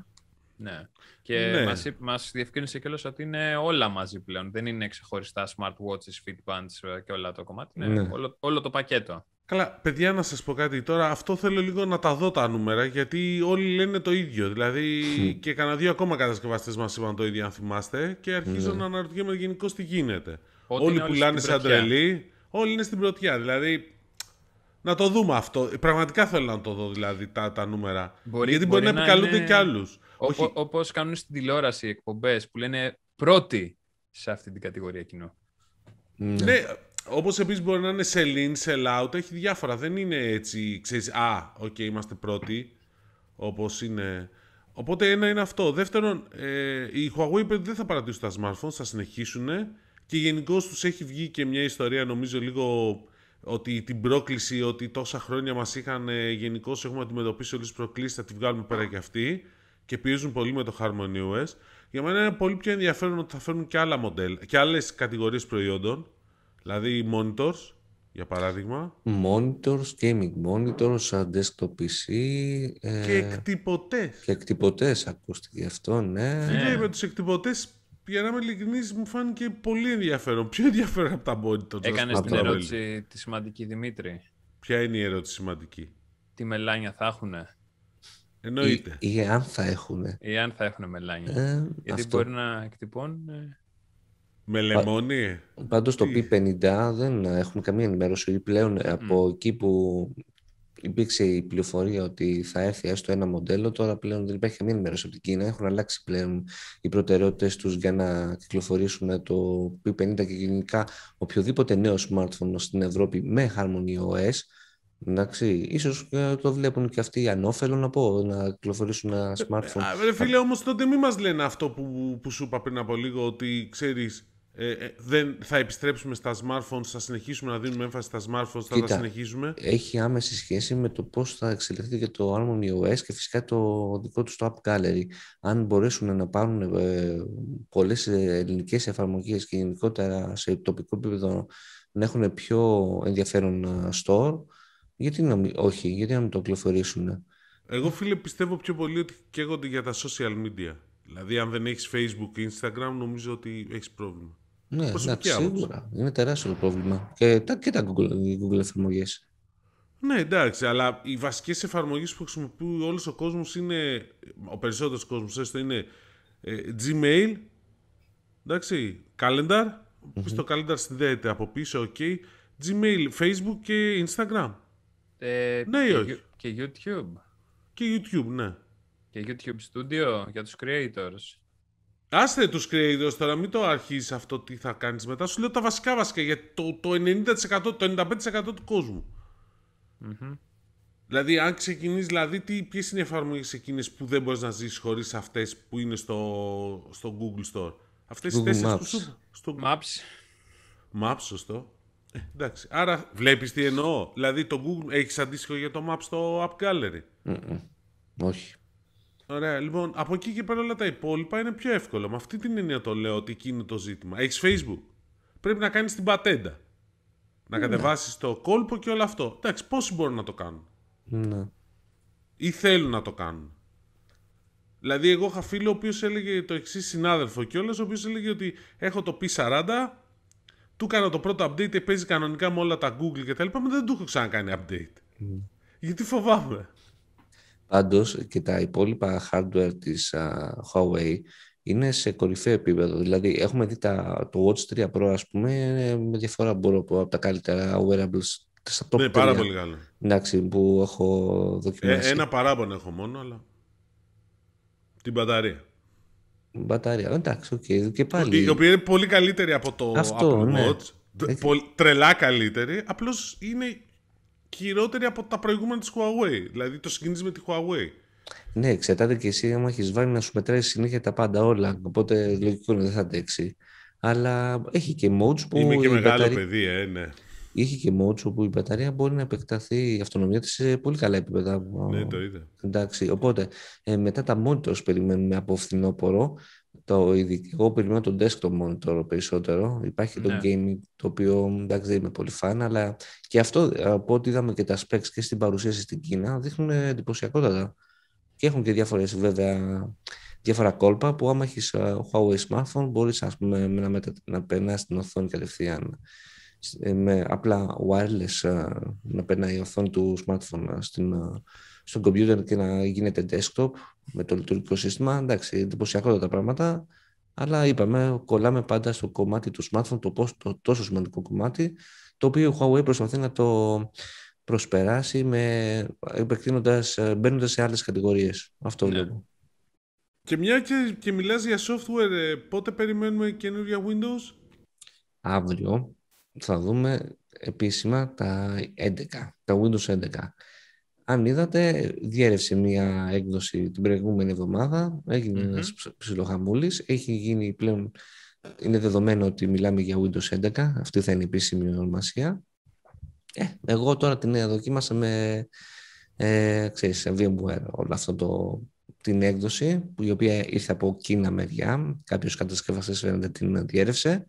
ναι. Και ναι. μας, μας διευκρίνησε κιόλας ότι είναι όλα μαζί πλέον. Δεν είναι ξεχωριστά smartwatches, fitbands ε, και όλα το κομμάτι. Ναι. όλο, το πακέτο. Καλά, παιδιά, να σας πω κάτι τώρα. Αυτό θέλω λίγο να τα δω τα νούμερα, γιατί όλοι λένε το ίδιο. Δηλαδή, και κανένα δύο ακόμα κατασκευαστές μας είπαν το ίδιο, αν θυμάστε. Και αρχίζω ναι. να αναρωτιέμαι γενικώς τι γίνεται. όλοι πουλάνε σαν τρελοί, όλοι είναι στην πρωτιά. Δηλαδή, να το δούμε αυτό. Πραγματικά θέλω να το δω δηλαδή τα, τα νούμερα. Γιατί μπορεί, μπορεί να επικαλούνται είναι... κι άλλους. Όπως κάνουν στην τηλεόραση εκπομπές που λένε πρώτοι σε αυτή την κατηγορία κοινό. Ναι, ναι όπως επίσης μπορεί να είναι sell in, sell out, έχει διάφορα. Δεν είναι έτσι, ξέρεις, Α, οκ, okay, είμαστε πρώτοι. Όπως είναι. Οπότε ένα είναι αυτό. Δεύτερον, ε, οι Huawei δεν θα παρατήσουν τα smartphones, θα συνεχίσουν και γενικώς τους έχει βγει και μια ιστορία νομίζω λίγο ότι την πρόκληση ότι τόσα χρόνια μας είχαν ε, γενικώς έχουμε αντιμετωπίσει όλες τις προκλήσεις θα τη βγάλουμε πέρα και αυτή και πιέζουν πολύ με το Harmony OS. Για μένα είναι πολύ πιο ενδιαφέρον ότι θα φέρουν και άλλα μοντέλα και άλλες κατηγορίες προϊόντων δηλαδή monitors για παράδειγμα. Monitors, gaming monitors, desktop PC. Ε, και εκτυπωτές, εκτυπωτές. Και εκτυπωτές ακούστηκε αυτό, ναι. Φίλε, με τους εκτυπωτές για να είμαι ειλικρινής, μου φάνηκε πολύ ενδιαφέρον. Πιο ενδιαφέρον από τα μπόνι των Έκανες την ερώτηση τη σημαντική Δημήτρη. Ποια είναι η ερώτηση σημαντική, Τι μελάνια θα έχουνε. Εννοείται. Ή, αν θα έχουνε. Ή αν θα έχουνε μελάνια. Ε, Γιατί μπορεί να εκτυπώνουν. Ε? Με λεμόνι. Πάντως το P50 δεν έχουμε καμία ενημέρωση πλέον από εκεί που υπήρξε η πληροφορία ότι θα έρθει έστω ένα μοντέλο. Τώρα πλέον δεν υπάρχει καμία ενημέρωση από την Κίνα. Έχουν αλλάξει πλέον οι προτεραιότητες τους για να κυκλοφορήσουν το P50 και γενικά οποιοδήποτε νέο smartphone στην Ευρώπη με Harmony OS. Εντάξει, ίσως ε, το βλέπουν και αυτοί ανώφελο να πω, να κυκλοφορήσουν ένα ε, smartphone. Ε, φίλε, όμως τότε μην μας λένε αυτό που, που σου είπα πριν από λίγο, ότι ξέρεις, ε, ε, δεν θα επιστρέψουμε στα smartphones, θα συνεχίσουμε να δίνουμε έμφαση στα smartphones, θα τα συνεχίσουμε. Έχει άμεση σχέση με το πώς θα εξελιχθεί και το Harmony OS και φυσικά το δικό του το App Gallery. Αν μπορέσουν να πάρουν ε, πολλές ε, ελληνικές εφαρμογές και γενικότερα σε τοπικό επίπεδο να έχουν πιο ενδιαφέρον ε, store, γιατί να μην, όχι, γιατί να μην το κυκλοφορήσουν. Εγώ φίλε πιστεύω πιο πολύ ότι καίγονται για τα social media. Δηλαδή αν δεν έχεις facebook ή instagram νομίζω ότι έχεις πρόβλημα. Ναι, σίγουρα. Είναι τεράστιο το πρόβλημα. Και τα, και τα Google, Google εφαρμογές. Ναι, εντάξει, αλλά οι βασικές εφαρμογές που χρησιμοποιούν όλος ο κόσμος είναι. Ο περισσότερος κόσμος έστω είναι ε, Gmail. Εντάξει, Calendar. Mm-hmm. το Calendar συνδέεται από πίσω, OK. Gmail, Facebook και Instagram. Ε, ναι, και, όχι. Και YouTube. Και YouTube, ναι. Και YouTube Studio για τους creators. Άστε τους creators τώρα, μην το αρχίσεις αυτό τι θα κάνεις μετά. Σου λέω τα βασικά βασικά για το, το 90%, το 95% του κοσμου mm mm-hmm. Δηλαδή, αν ξεκινείς, δηλαδή, τι, ποιες είναι οι εφαρμογές εκείνες που δεν μπορείς να ζήσεις χωρίς αυτές που είναι στο, στο Google Store. Αυτές οι τέσσερις που σου... Στο... Maps. Maps, σωστό. Ε, εντάξει. Άρα, βλέπεις τι εννοώ. Δηλαδή, το Google έχεις αντίστοιχο για το Maps στο App Gallery. Όχι. Ωραία. Λοιπόν, από εκεί και πέρα όλα τα υπόλοιπα είναι πιο εύκολο. Με αυτή την έννοια το λέω ότι εκεί είναι το ζήτημα. Έχεις Facebook. Πρέπει να κάνεις την πατέντα. Να ναι. κατεβάσεις το κόλπο και όλο αυτό. Εντάξει, πόσοι μπορούν να το κάνουν. Ναι. Ή θέλουν να το κάνουν. Δηλαδή, εγώ είχα φίλο ο οποίος έλεγε το εξής συνάδελφο κιόλας, ο οποίος έλεγε ότι έχω το P40, του έκανα το πρώτο update, παίζει κανονικά με όλα τα Google κτλ. Μα δεν του έχω ξανακάνει update. Ναι. Γιατί φοβάμαι. Πάντως και τα υπόλοιπα hardware της uh, Huawei είναι σε κορυφαίο επίπεδο. Δηλαδή έχουμε δει τα, το Watch 3 Pro ας πούμε ε, με διαφορά μπορώ πω από τα καλύτερα wearables στα Ναι, πάρα πολύ καλό. Εντάξει, που έχω δοκιμάσει. Ε, ένα παράπονο έχω μόνο, αλλά την μπαταρία. Μπαταρία, εντάξει, οκ. Okay. Και πάλι... Η οποία είναι πολύ καλύτερη από το Apple ναι. Watch. Ναι. Τρελά καλύτερη, απλώς είναι χειρότερη από τα προηγούμενα της Huawei. Δηλαδή το συγκινείς με τη Huawei. Ναι, εξετάται και εσύ άμα έχεις βάλει να σου μετράει συνέχεια τα πάντα όλα. Οπότε λογικό είναι δεν θα αντέξει. Αλλά έχει και modes που. Είμαι και μεγάλο παιδί, ε, ναι. Είχε και modes όπου η μπαταρία μπορεί να επεκταθεί η αυτονομία της σε πολύ καλά επίπεδα. Ναι, το είδα. Εντάξει, οπότε ε, μετά τα monitors περιμένουμε από φθινόπωρο το, εγώ περιμένω τον desktop monitor περισσότερο. Υπάρχει το ναι. gaming το οποίο εντάξει δεν είμαι πολύ φαν, αλλά και αυτό από ό,τι είδαμε και τα specs και στην παρουσίαση στην Κίνα δείχνουν εντυπωσιακότατα. Και έχουν και διάφορες βέβαια διάφορα κόλπα που άμα έχεις Huawei smartphone μπορείς ας να, μετα... να περνάς την οθόνη κατευθείαν ε, με απλά wireless να περνάει η οθόνη του smartphone στην στον computer και να γίνεται desktop με το λειτουργικό σύστημα. Εντάξει, εντυπωσιακό τα πράγματα. Αλλά είπαμε, κολλάμε πάντα στο κομμάτι του smartphone, το, το τόσο σημαντικό κομμάτι, το οποίο η Huawei προσπαθεί να το προσπεράσει με, επεκτείνοντας, ε, μπαίνοντας σε άλλες κατηγορίες. Αυτό ναι. Λέω. Και μια και, και μιλάς για software, ε, πότε περιμένουμε καινούργια Windows? Αύριο θα δούμε επίσημα τα 11, τα Windows 11 αν είδατε, διέρευσε μία έκδοση την προηγούμενη εβδομάδα, έγινε mm-hmm. ένας έχει γίνει πλέον, είναι δεδομένο ότι μιλάμε για Windows 11, αυτή θα είναι η επίσημη ονομασία. Ε, εγώ τώρα την δοκίμασα με, ε, ξέρεις, VMware, όλο αυτό την έκδοση, που η οποία ήρθε από Κίνα μεριά, κάποιος κατασκευαστής φαίνεται την διέρευσε.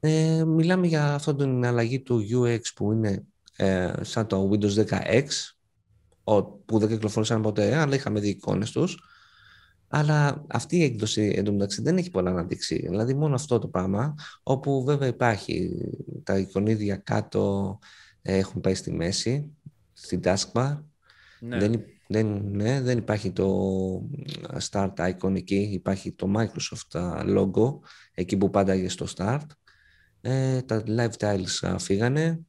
Ε, μιλάμε για αυτή την αλλαγή του UX που είναι ε, σαν το Windows 10X, που δεν κυκλοφόρησαν ποτέ, αλλά είχαμε δει εικόνες τους. Αλλά αυτή η έκδοση εντωμεταξύ δεν έχει πολλά να δείξει. Δηλαδή, μόνο αυτό το πράγμα, όπου βέβαια υπάρχει τα εικονίδια κάτω, ε, έχουν πάει στη μέση, στην taskbar. Ναι. Δεν, ναι, δεν, υπάρχει το ε, start icon εκεί, υπάρχει το Microsoft ε, logo, εκεί που πάντα στο start. τα live tiles φύγανε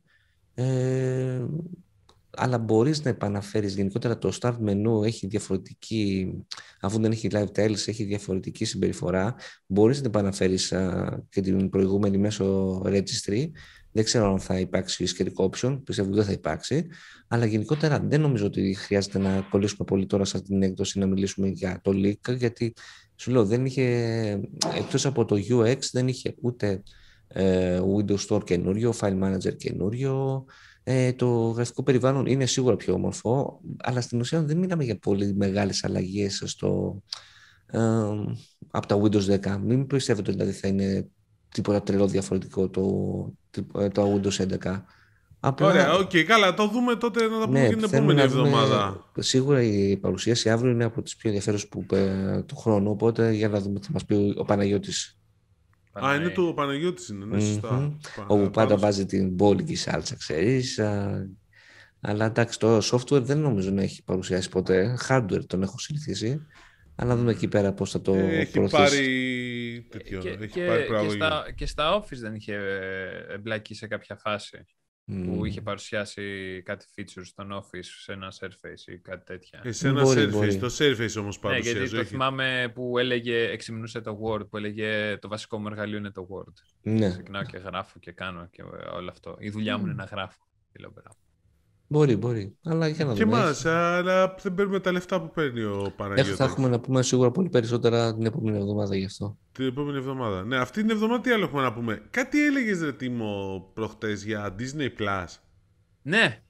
αλλά μπορείς να επαναφέρεις γενικότερα το start menu έχει διαφορετική, αφού δεν έχει live tiles, έχει διαφορετική συμπεριφορά, μπορείς να επαναφέρεις και την προηγούμενη μέσω registry, δεν ξέρω αν θα υπάρξει σχετικό option, πιστεύω ότι δεν θα υπάρξει, αλλά γενικότερα δεν νομίζω ότι χρειάζεται να κολλήσουμε πολύ τώρα σε αυτή την έκδοση να μιλήσουμε για το leak, γιατί σου λέω δεν είχε, Εκτός από το UX δεν είχε ούτε ε, Windows Store καινούριο, File Manager καινούριο, ε, το γραφικό περιβάλλον είναι σίγουρα πιο όμορφο, αλλά στην ουσία δεν μιλάμε για πολύ μεγάλες αλλαγές στο, από τα Windows 10. Μην πιστεύετε ότι δηλαδή, θα είναι τίποτα τρελό διαφορετικό το, ε, το Windows 11. Ωραία, οκ, okay, καλά, το δούμε τότε να τα πούμε ναι, την επόμενη εβδομάδα. Σίγουρα η παρουσίαση αύριο είναι από τις πιο ενδιαφέρουσες που, ε, του χρόνου, οπότε για να δούμε τι θα μας πει ο Παναγιώτης. Α, είναι του Παναγιώτης είναι, ναι, σωστα Όπου πάντα βάζει την μπόλικη σάλτσα, ξέρεις. Αλλά εντάξει, το software δεν νομίζω να έχει παρουσιάσει ποτέ. Hardware τον έχω συνηθίσει. Αλλά δούμε εκεί πέρα πώς θα το ε, προωθήσει. Ε, έχει πάρει και στα Office δεν είχε ε, εμπλακεί σε κάποια φάση. Mm. που είχε παρουσιάσει κάτι features στον Office σε ένα Surface ή κάτι τέτοια. Ε, σε ένα Surface, το Surface όμως ναι, παρουσιάζει. Ναι, γιατί το θυμάμαι που έλεγε, εξυμνούσε το Word, που έλεγε το βασικό μου εργαλείο είναι το Word. Ναι. Ξεκινάω και γράφω και κάνω και όλο αυτό. Η δουλειά μου είναι να γράφω. Λέω, Μπορεί, μπορεί. Αλλά για να και δούμε. αλλά δεν παίρνουμε τα λεφτά που παίρνει ο Παναγιώτη. Θα έχουμε να πούμε σίγουρα πολύ περισσότερα την επόμενη εβδομάδα γι' αυτό. Την επόμενη εβδομάδα. Ναι, αυτή την εβδομάδα τι άλλο έχουμε να πούμε. Κάτι έλεγες ρε Τίμο προχτές για Disney+. Plus. Ναι,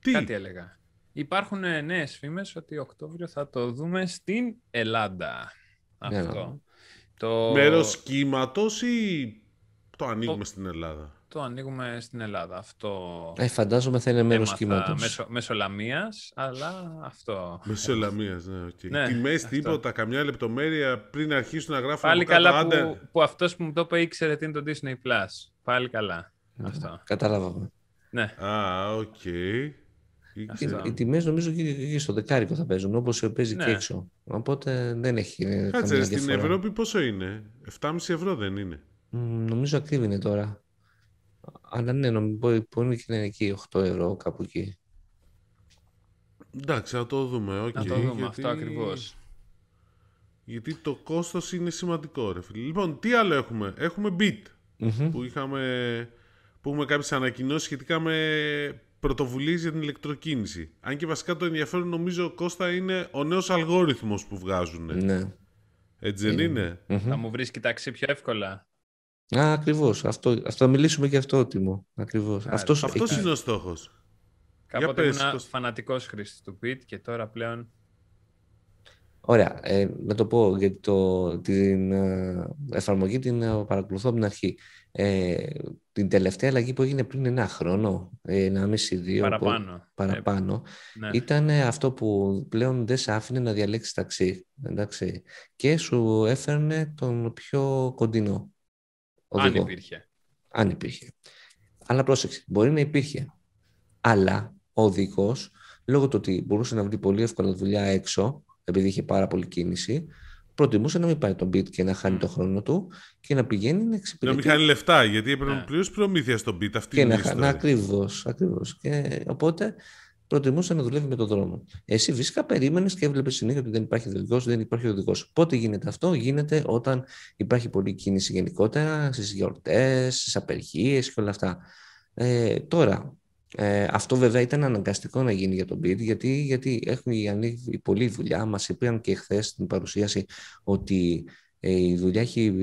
τι? κάτι έλεγα. Υπάρχουν ε, νέες φήμες ότι Οκτώβριο θα το δούμε στην Ελλάδα. Αυτό. Ναι. Το... μέρος κύματος ή το ανοίγουμε στην Ελλάδα το ανοίγουμε στην Ελλάδα. Αυτό... Ε, φαντάζομαι θα είναι μέρος κύματο. Μέσω, αλλά αυτό. Μεσολαμία, ναι. Okay. ναι Τιμέ, τίποτα, καμιά λεπτομέρεια πριν αρχίσουν να γράφουν. Πάλι καλά που, άντε... που αυτός που μου το είπε ήξερε τι είναι το Disney Plus. Πάλι καλά. Ναι, Κατάλαβα. Ναι. Α, οκ. Okay. Οι, τιμές νομίζω και, και στο δεκάρικο θα παίζουν όπως παίζει ναι. και έξω. Οπότε δεν έχει. Κάτσε, στην Ευρώπη πόσο είναι, 7,5 ευρώ δεν είναι. νομίζω ακρίβει είναι τώρα. Αλλά ναι, νομίζω μπορεί και να είναι εκεί 8 ευρώ, κάπου εκεί. Εντάξει, θα το δούμε. Okay, να το δούμε γιατί... αυτό ακριβώς. Γιατί το κόστος είναι σημαντικό, ρε φίλε. Λοιπόν, τι άλλο έχουμε. Έχουμε BIT. που είχαμε. Που έχουμε κάποιες ανακοινώσεις σχετικά με πρωτοβουλίες για την ηλεκτροκίνηση. Αν και βασικά το ενδιαφέρον νομίζω Κώστα είναι ο νέος αλγόριθμος που βγάζουν. Ναι. Έτσι δεν είναι. είναι. Mm-hmm. Θα μου βρεις κοιτάξει πιο εύκολα. Α, ακριβώς. Αυτό, αυτό, θα μιλήσουμε και αυτό, Τιμό. Ακριβώς. Άρα, αυτός, είναι ο στόχος. Κάποτε ήμουν ένας φανατικός χρήστης του bit και τώρα πλέον... Ωραία, ε, να το πω, γιατί το, την ε, εφαρμογή την ε, παρακολουθώ από την αρχή. Ε, την τελευταία αλλαγή που έγινε πριν ένα χρόνο, ε, ένα μισή δύο, παραπάνω, παραπάνω ναι. Ναι. ήταν αυτό που πλέον δεν σε άφηνε να διαλέξεις ταξί, εντάξει, και σου έφερνε τον πιο κοντινό οδηγό. Αν υπήρχε. Αν υπήρχε. Αλλά πρόσεξε, μπορεί να υπήρχε. Αλλά ο οδηγός, λόγω του ότι μπορούσε να βρει πολύ εύκολα δουλειά έξω, επειδή είχε πάρα πολύ κίνηση, προτιμούσε να μην πάει τον beat και να χάνει mm. τον χρόνο του και να πηγαίνει να εξυπηρετεί. Να μην χάνει λεφτά, γιατί έπρεπε να πληρώσει προμήθεια στον beat αυτή. Και είναι να χάνει. Ακριβώ. οπότε προτιμούσε να δουλεύει με τον δρόμο. Εσύ φυσικά περίμενες και έβλεπες συνέχεια ότι δεν υπάρχει οδηγό, δεν υπάρχει οδηγός. Πότε γίνεται αυτό, γίνεται όταν υπάρχει πολλή κίνηση γενικότερα στις γιορτές, στις απεργίες και όλα αυτά. Ε, τώρα, ε, αυτό βέβαια ήταν αναγκαστικό να γίνει για τον Πίτ, γιατί, γιατί έχουν ανοίξει πολλή δουλειά. Μας είπαν και χθες στην παρουσίαση ότι ε, η δουλειά έχει,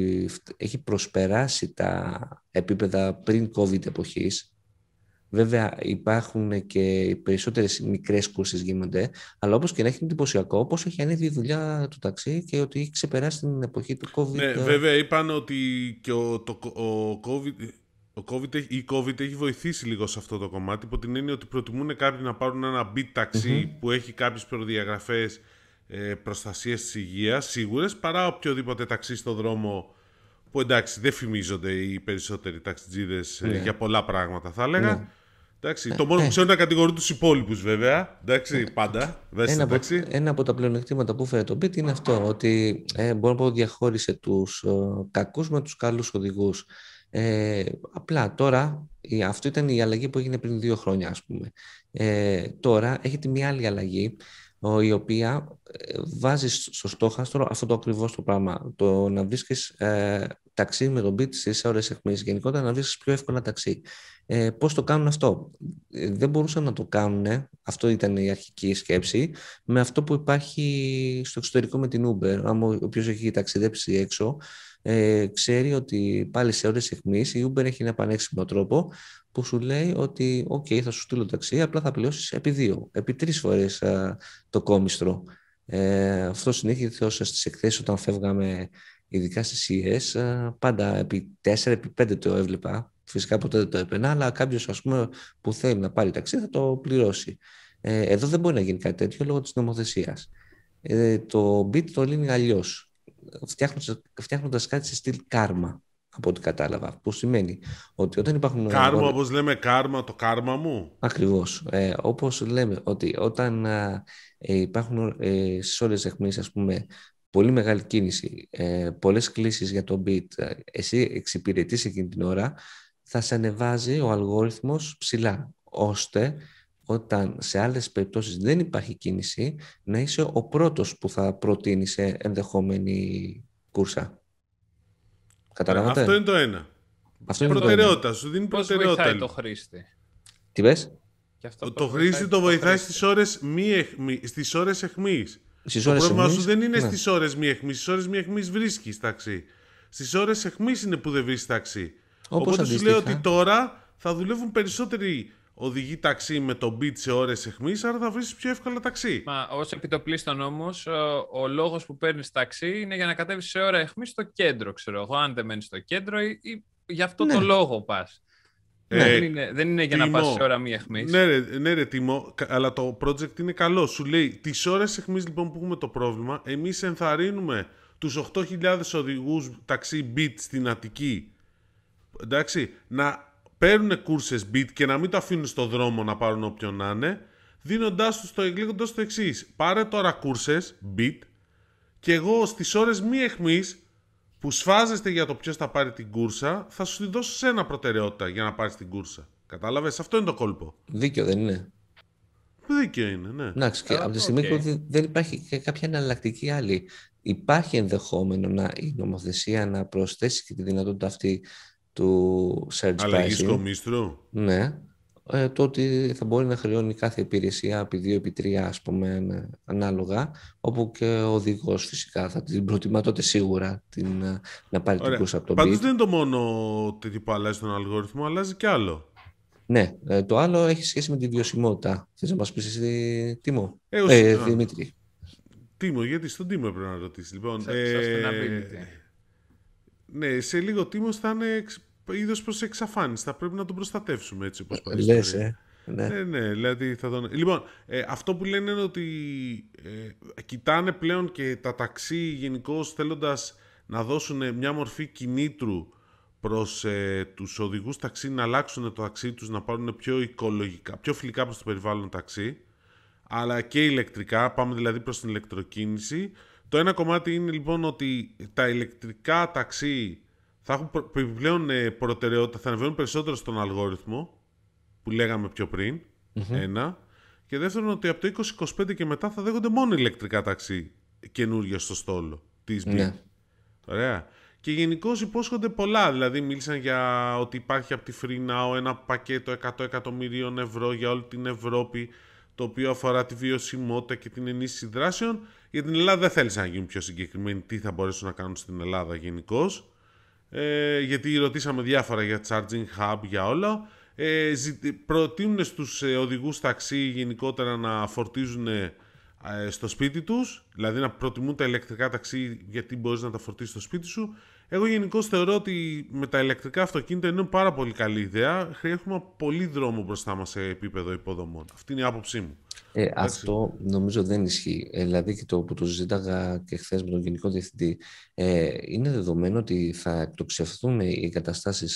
έχει προσπεράσει τα επίπεδα πριν COVID εποχής Βέβαια υπάρχουν και οι περισσότερες μικρές κούρσεις γίνονται, αλλά όπως και να έχει εντυπωσιακό πώ έχει ανέβει η δουλειά του ταξί και ότι έχει ξεπεράσει την εποχή του COVID. Ναι, ε. βέβαια είπαν ότι και ο, το, ο COVID, ο COVID, η COVID έχει βοηθήσει λίγο σε αυτό το κομμάτι, υπό την έννοια ότι προτιμούν κάποιοι να πάρουν ένα beat ταξι που έχει κάποιες προδιαγραφές ε, προστασίας της υγείας σίγουρες, παρά οποιοδήποτε ταξί στο δρόμο που εντάξει δεν φημίζονται οι περισσότεροι ταξιτζίδες ε, ναι. για πολλά πράγματα θα έλεγα. Ναι. Εντάξει, ε, το μόνο που ναι. ξέρω είναι να κατηγορούν τους υπόλοιπους βέβαια. Εντάξει, πάντα. ένα, Από, ένα από τα πλεονεκτήματα που έφερε το Μπίτ είναι αυτό, ότι ε, μπορώ να πω διαχώρισε τους ε, κακούς με τους καλούς οδηγούς. Ε, απλά τώρα, η, αυτό ήταν η αλλαγή που έγινε πριν δύο χρόνια, ας πούμε. Ε, τώρα έχετε μια άλλη αλλαγή η οποία ε, βάζει στο στόχαστρο αυτό το ακριβώς το πράγμα. Το να βρίσκεις ε, ταξί με τον πίτσι σε ώρες εχμής γενικότερα να βρίσκεις πιο εύκολα ταξί. Ε, πώς το κάνουν αυτό. Ε, δεν μπορούσαν να το κάνουν, αυτό ήταν η αρχική σκέψη, με αυτό που υπάρχει στο εξωτερικό με την Uber. Αν ο οποίος έχει ταξιδέψει έξω, ε, ξέρει ότι πάλι σε ώρες εχμής η Uber έχει ένα πανέξυπνο τρόπο που σου λέει ότι «ΟΚ, okay, θα σου στείλω ταξί, απλά θα πληρώσεις επί δύο, επί τρεις φορές το κόμιστρο». Ε, αυτό όσο στις εκθέσεις όταν φεύγαμε, ειδικά στις ΙΕΣ, πάντα επί τέσσερα, επί πέντε το έβλεπα. Φυσικά ποτέ δεν το έπαινα, αλλά κάποιος που θέλει να πάρει ταξί θα το πληρώσει. Ε, εδώ δεν μπορεί να γίνει κάτι τέτοιο λόγω της νομοθεσίας. Ε, το BIT το λύνει αλλιώς. φτιάχνοντας κάτι σε στυλ κάρμα από ό,τι κατάλαβα. Που σημαίνει ότι όταν υπάρχουν. Κάρμα, όπως λέμε, κάρμα, το κάρμα μου. Ακριβώς. Ε, όπως λέμε ότι όταν ε, υπάρχουν ε, σε όλες τις πούμε, πολύ μεγάλη κίνηση, ε, πολλές κλήσεις για τον beat, ε, εσύ εξυπηρετείς εκείνη την ώρα, θα σε ανεβάζει ο αλγόριθμος ψηλά, ώστε όταν σε άλλες περιπτώσεις δεν υπάρχει κίνηση, να είσαι ο πρώτος που θα προτείνει σε ενδεχόμενη κούρσα. Αυτό είναι το ένα. Αυτό είναι προτεραιότητα. Σου δίνει προτεραιότητα. Πώς βοηθάει το χρήστη. Τι πες? αυτό το, το χρήστη το βοηθάει στις ώρες, μη εχμή, στις ώρες εχμής. το πρόβλημα σου δεν είναι στι ναι. στις ώρες μη εχμής. Στις ώρες μη εχμής βρίσκεις ταξί. Στις ώρες εχμής είναι που δεν βρίσκεις ταξί. Όπως Οπότε αντίστοιχα. σου λέω ότι τώρα θα δουλεύουν περισσότεροι οδηγεί ταξί με τον beat σε ώρες εχμής, άρα θα βρεις πιο εύκολα ταξί. Μα ως επιτοπλίστων όμως, ο λόγος που παίρνεις ταξί είναι για να κατέβεις σε ώρα εχμής στο κέντρο, ξέρω εγώ, αν δεν μένεις στο κέντρο ή, ή γι' αυτό ναι. το λόγο πας. Ε, δεν, είναι, δεν είναι για να πας σε ώρα μία εχμής. Ναι ρε, ναι, ρε τιμό, αλλά το project είναι καλό. Σου λέει, τις ώρες αιχμής λοιπόν που έχουμε το πρόβλημα, εμείς ενθαρρύνουμε τους 8.000 οδηγούς ταξί beat στην Αττική, εντάξει, να παίρνουν κούρσε beat και να μην το αφήνουν στο δρόμο να πάρουν όποιον να είναι, δίνοντα τους το το εξής. Πάρε τώρα κούρσε beat και εγώ στις ώρες μη αιχμής που σφάζεστε για το ποιος θα πάρει την κούρσα, θα σου τη δώσω σε ένα προτεραιότητα για να πάρεις την κούρσα. Κατάλαβες, αυτό είναι το κόλπο. Δίκιο δεν είναι. Δίκιο είναι, ναι. Εντάξει, και από τη στιγμή okay. που δεν υπάρχει και κάποια εναλλακτική άλλη, υπάρχει ενδεχόμενο να, η νομοθεσία να προσθέσει και τη δυνατότητα αυτή του search Αλλαγής κομίστρου. Ναι. Ε, το ότι θα μπορεί να χρεώνει κάθε υπηρεσία από 2 επί 3 πούμε ανάλογα όπου και ο οδηγός φυσικά θα την προτιμά τότε σίγουρα την, ε, να πάρει Ωραία. την κούρσα από τον Πάντως δεν είναι το μόνο τέτοιο που αλλάζει τον αλγόριθμο, αλλάζει και άλλο. Ναι, ε, το άλλο έχει σχέση με τη βιωσιμότητα. Θες να μας πεις εσύ Τίμο, ε, ε, Δημήτρη. Τίμο, γιατί στον Τίμο έπρεπε να ρωτήσεις. Λοιπόν, ε, ναι, σε λίγο τίμω θα είναι είδος προς εξαφάνιση. Θα πρέπει να τον προστατεύσουμε έτσι όπως πάει. ε. Ναι. ναι, ναι, δηλαδή θα τον... Λοιπόν, ε, αυτό που λένε είναι ότι ε, κοιτάνε πλέον και τα ταξί γενικώ θέλοντας να δώσουν μια μορφή κινήτρου προς ε, τους οδηγούς ταξί να αλλάξουν το ταξί τους να πάρουν πιο οικολογικά, πιο φιλικά προς το περιβάλλον ταξί, αλλά και ηλεκτρικά, πάμε δηλαδή προς την ηλεκτροκίνηση, το ένα κομμάτι είναι λοιπόν ότι τα ηλεκτρικά ταξί θα έχουν επιπλέον ε, προτεραιότητα, θα ανεβαίνουν περισσότερο στον αλγόριθμο που λέγαμε πιο πριν. Ένα. Και δεύτερον, ότι από το 2025 και μετά θα δέχονται μόνο ηλεκτρικά ταξί καινούργια στο στόλο της BIM. Ναι. Ωραία. Και γενικώ υπόσχονται πολλά. Δηλαδή, μίλησαν για ότι υπάρχει από τη Free ένα πακέτο 100 εκατομμυρίων ευρώ για όλη την Ευρώπη, το οποίο αφορά τη βιωσιμότητα και την ενίσχυση δράσεων. Για την Ελλάδα δεν θέλησαν να γίνουν πιο συγκεκριμένοι τι θα μπορέσουν να κάνουν στην Ελλάδα γενικώ. Ε, γιατί ρωτήσαμε διάφορα για charging hub, για όλα. Ε, προτείνουν στους ε, οδηγούς ταξί γενικότερα να φορτίζουν ε, στο σπίτι τους, δηλαδή να προτιμούν τα ηλεκτρικά ταξί γιατί μπορείς να τα φορτίσεις στο σπίτι σου εγώ γενικώ θεωρώ ότι με τα ηλεκτρικά αυτοκίνητα είναι πάρα πολύ καλή ιδέα. Χρειάζομαι πολύ δρόμο μπροστά μας σε επίπεδο υποδομών. Αυτή είναι η άποψή μου. Ε, αυτό νομίζω δεν ισχύει. Ε, δηλαδή και το που το ζήταγα και χθες με τον Γενικό Διευθυντή, ε, είναι δεδομένο ότι θα εκτοξευθούν οι εγκαταστάσεις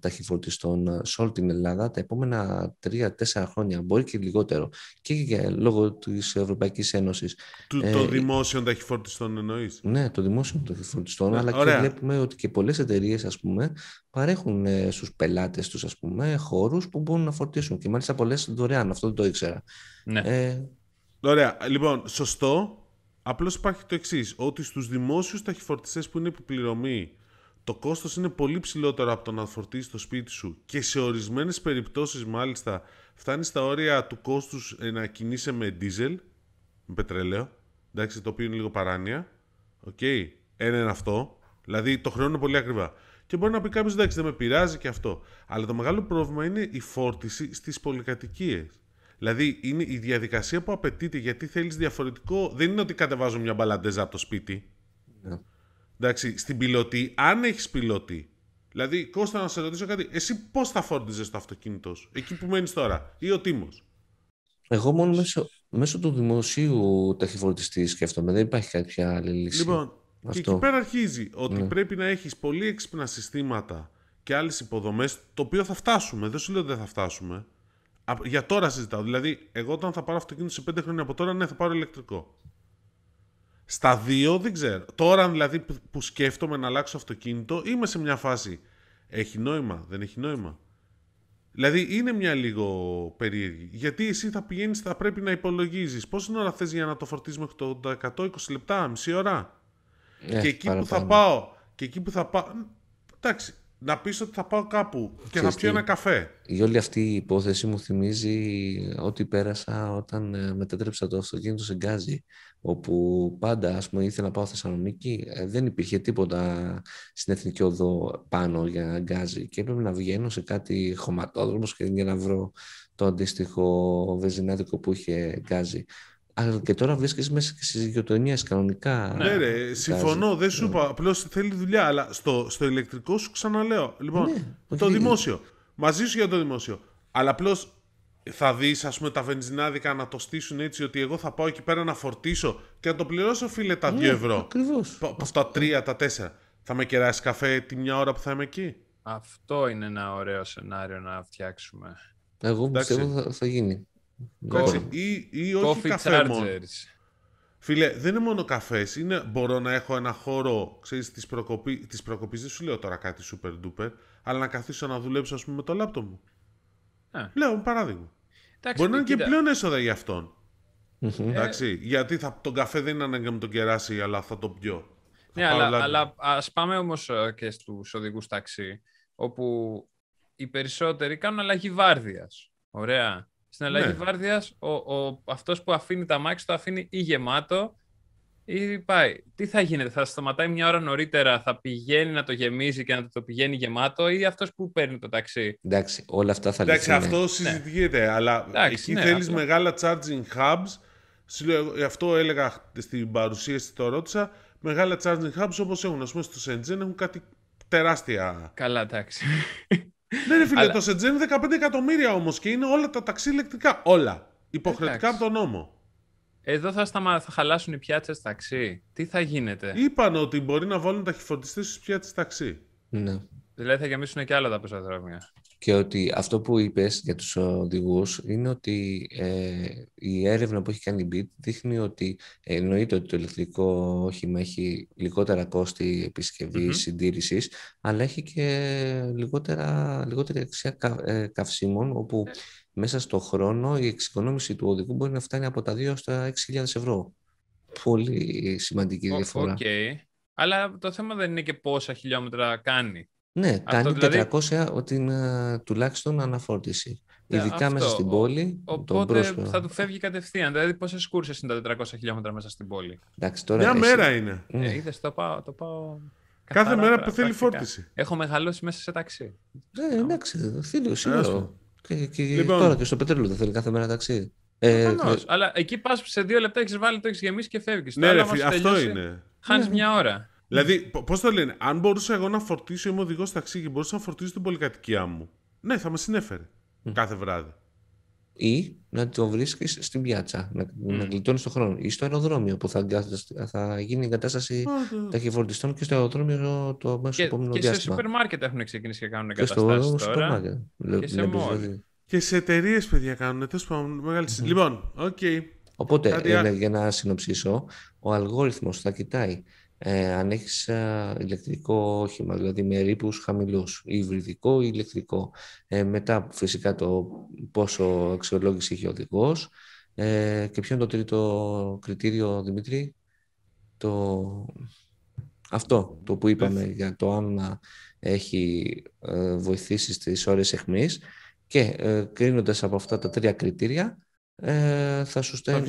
ταχυφορτιστών σε όλη την Ελλάδα τα επόμενα τρία-τέσσερα χρόνια, μπορεί και λιγότερο. Και λόγω της Ευρωπαϊκής Ένωσης. Ε, ε ναι, των δημόσιων ταχυφορτιστών εννοείς. Ναι, το δημόσιων ταχυφορτιστών, αλλά και βλέπουμε ότι και πολλές εταιρείες, ας πούμε, παρέχουν ε, στους πελάτες τους, ας πούμε, χώρους που μπορούν να φορτίσουν και μάλιστα πολλές δωρεάν, αυτό δεν το ήξερα. Ναι. Ε... Ωραία, λοιπόν, σωστό. Απλώς υπάρχει το εξής ότι στους δημόσιους ταχυφορτιστές που είναι επιπληρωμή, το κόστος είναι πολύ ψηλότερο από το να φορτίσεις το σπίτι σου και σε ορισμένες περιπτώσεις μάλιστα φτάνει στα όρια του κόστους ε, να κινείσαι με δίζελ, με πετρελαίο, εντάξει, το οποίο είναι λίγο παράνοια. Οκ, okay. ένα είναι αυτό. Δηλαδή το είναι πολύ ακριβά. Και μπορεί να πει κάποιος εντάξει, δεν με πειράζει και αυτό. Αλλά το μεγάλο πρόβλημα είναι η φόρτιση στις πολυκατοικίες. Δηλαδή είναι η διαδικασία που απαιτείται γιατί θέλεις διαφορετικό. Δεν είναι ότι κατεβάζω μια μπαλαντέζα από το σπίτι. Ναι. Εντάξει, στην πιλωτή, αν έχεις πιλωτή. Δηλαδή, Κώστα, να σε ρωτήσω κάτι, εσύ πώς θα φόρτιζες το αυτοκίνητό σου, εκεί που μένεις τώρα, ή ο Τίμος. Εγώ μόνο μέσω, μέσω του δημοσίου ταχυφορτιστή σκέφτομαι. Δεν υπάρχει κάποια άλλη λύση. Λοιπόν, και εκεί πέρα αρχίζει ότι ναι. πρέπει να έχεις πολύ έξυπνα συστήματα και άλλες υποδομές, το οποίο θα φτάσουμε. Δεν σου λέω ότι δεν θα φτάσουμε. Για τώρα συζητάω. Δηλαδή, εγώ όταν θα πάρω αυτοκίνητο σε 5 χρόνια από τώρα, ναι, θα πάρω ηλεκτρικό. Στα δύο δεν ξέρω. Τώρα δηλαδή που σκέφτομαι να αλλάξω αυτοκίνητο, είμαι σε μια φάση. Έχει νόημα, δεν έχει νόημα. Δηλαδή είναι μια λίγο περίεργη. Γιατί εσύ θα πηγαίνεις, θα πρέπει να υπολογίζεις πόση ώρα θες για να το φορτίσεις μέχρι το 100, λεπτά, μισή ώρα. Ε, και εκεί που θα πάω. Και εκεί που θα πάω. Εντάξει, να πεις ότι θα πάω κάπου και να θα πιω ένα καφέ. Η όλη αυτή η υπόθεση μου θυμίζει ό,τι πέρασα όταν ε, μετέτρεψα το αυτοκίνητο σε γκάζι. Όπου πάντα, ας πούμε, ήθελα να πάω Θεσσαλονίκη, ε, δεν υπήρχε τίποτα στην Εθνική Οδό πάνω για γκάζι. Και έπρεπε να βγαίνω σε κάτι χωματόδρομος και να βρω το αντίστοιχο βεζινάτικο που είχε γκάζι. Αλλά και τώρα βρίσκεσαι μέσα και στις γειτονιές κανονικά. Ναι, ρε, συμφωνώ, δεν σου είπα. Απλώς θέλει δουλειά. Αλλά στο, στο ηλεκτρικό σου ξαναλέω. Λοιπόν, ναι, το δημόσιο. Μαζί σου για το δημόσιο. Αλλά απλώς θα δεις, ας πούμε, τα βενζινάδικα να το στήσουν έτσι ότι εγώ θα πάω εκεί πέρα να φορτίσω και να το πληρώσω, φίλε, τα 2 ναι, ευρώ. Ακριβώς. Από τα 3, τα 4. Θα με κεράσει καφέ τη μια ώρα που θα είμαι εκεί. Αυτό είναι ένα ωραίο σενάριο να φτιάξουμε. Εγώ πιστεύω θα γίνει. Ή, όχι καφέ Φίλε, δεν είναι μόνο καφές. Είναι μπορώ να έχω ένα χώρο ξέρεις, της, προκοπή, της προκοπής. Δεν σου λέω τώρα κάτι super duper, αλλά να καθίσω να δουλέψω ας πούμε, με το λάπτο μου. Α. Λέω παράδειγμα. Εντάξει, μπορεί να είναι και πλέον έσοδα για αυτον ε. γιατί θα, τον καφέ δεν είναι ανάγκη να τον κεράσει, αλλά θα τον πιω. Ναι, αλλά, αλλά ας πάμε όμως ε, και στους οδηγούς ταξί, όπου οι περισσότεροι κάνουν αλλαγή βάρδιας. Ωραία. Στην αλλαγή ναι. βάρδιας, ο, ο, αυτός που αφήνει τα μάξι το αφήνει ή γεμάτο ή πάει. Τι θα γίνεται, θα σταματάει μια ώρα νωρίτερα, θα πηγαίνει να το γεμίζει και να το πηγαίνει γεμάτο ή αυτός που παίρνει το ταξί. Εντάξει, όλα αυτά θα λυθούν. Εντάξει, αυτό ναι. συζητιέται, αλλά Εντάξει, εκεί ναι, θέλεις μεγάλα charging hubs. Αυτό έλεγα στην παρουσίαση, το ρώτησα. Μεγάλα charging hubs όπως έχουν, ας πούμε, στο Σεντζέν έχουν κάτι τεράστια. Καλά, εντάξει. Ναι, ρε φίλε, το Σετζέν 15 εκατομμύρια όμως και είναι όλα τα ταξί Όλα. Υποχρεωτικά από τον νόμο. Εδώ θα, σταμα... θα χαλάσουν οι πιάτσες ταξί. Τι θα γίνεται. Είπαν ότι μπορεί να βάλουν ταχυφορτιστέ στι πιάτσες ταξί. Ναι. Δηλαδή θα γεμίσουν και άλλα τα πεζοδρόμια και ότι αυτό που είπες για τους οδηγούς είναι ότι ε, η έρευνα που έχει κάνει η BIT δείχνει ότι εννοείται ότι το ηλεκτρικό όχημα έχει λιγότερα κόστη επισκευής, συντήρησης, αλλά έχει και λιγότερα, λιγότερη αξία ε, καυσίμων, όπου ε. μέσα στο χρόνο η εξοικονόμηση του οδηγού μπορεί να φτάνει από τα 2 στα 6.000 ευρώ. Πολύ σημαντική διαφορά. Okay. Αλλά το θέμα δεν είναι και πόσα χιλιόμετρα κάνει. Ναι, αυτό κάνει δηλαδή... 400 είναι, ε, τουλάχιστον αναφόρτιση. Ε, ειδικά μέσα στην πόλη. Οπότε θα του φεύγει κατευθείαν. Δηλαδή, πόσες κούρσες είναι τα 400 χιλιόμετρα μέσα στην πόλη. Εντάξει, τώρα Μια μέρα είναι. Ναι. Ε, είδες, το πάω. Το πάω... Κάθε μέρα που θέλει φόρτιση. Έχω μεγαλώσει μέσα σε ταξί. Ναι, εντάξει, θέλει σίγουρο. Και, και λοιπόν. τώρα και στο πετρέλαιο δεν θέλει κάθε μέρα ταξί. Ε, αλλά εκεί πας σε δύο λεπτά έχεις βάλει το έχεις γεμίσει και φεύγεις. Ναι, αυτό είναι. Χάνεις ναι. μια ώρα. Δηλαδή, πώς το λένε, αν μπορούσα εγώ να φορτίσω, είμαι οδηγός ταξί και μπορούσα να φορτίσω την πολυκατοικία μου. Ναι, θα με συνέφερε κάθε βράδυ. Ή να το βρίσκεις στην πιάτσα, να, mm. να γλιτώνεις τον χρόνο. Ή στο αεροδρόμιο που θα, θα γίνει η εγκατάσταση ταχυφορτιστών και στο αεροδρόμιο το μέσο και, επόμενο και διάστημα. Και σε σούπερ μάρκετ έχουν ξεκινήσει και κάνουν εγκαταστάσει. Και σε Και σε, δηλαδή. εταιρείες, παιδιά, κάνουν. μεγάλη Λοιπόν, οκ. Οπότε, ε, για να συνοψίσω, ο αλγόριθμος θα κοιτάει ε, αν έχεις ε, ηλεκτρικό όχημα, δηλαδή με ρήπους χαμηλούς, υβριδικό ή ηλεκτρικό. Ε, μετά φυσικά το πόσο αξιολόγηση έχει ο οδηγός Ε, και ποιο είναι το τρίτο κριτήριο, Δημήτρη, το... αυτό το που είπαμε για το αν ε, έχει βοηθήσει στις ώρες εχμής και ε, κρίνοντας από αυτά τα τρία κριτήρια θα, σου θα,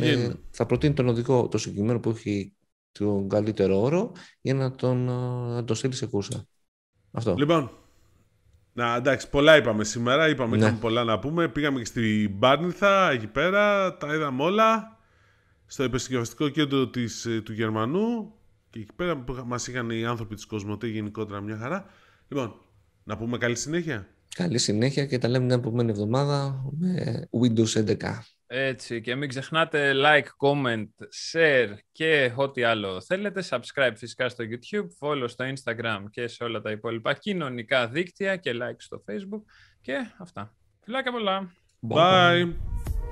θα προτείνει τον οδηγό το συγκεκριμένο που έχει τον καλύτερο όρο για να τον, να στείλει σε κούρσα. Αυτό. Λοιπόν, να, εντάξει, πολλά είπαμε σήμερα. Είπαμε ναι. πολλά να πούμε. Πήγαμε και στην Μπάρνιθα εκεί πέρα. Τα είδαμε όλα. Στο επισκευαστικό κέντρο της, ε, του Γερμανού. Και εκεί πέρα που μας είχαν οι άνθρωποι της Κοσμοτέ γενικότερα μια χαρά. Λοιπόν, να πούμε καλή συνέχεια. Καλή συνέχεια και τα λέμε την επόμενη εβδομάδα με Windows 11. Έτσι, και μην ξεχνάτε like, comment, share και ό,τι άλλο θέλετε. Subscribe φυσικά στο YouTube, follow στο Instagram και σε όλα τα υπόλοιπα κοινωνικά δίκτυα και like στο Facebook. Και αυτά. Φιλάκια πολλά. Bye. Bye.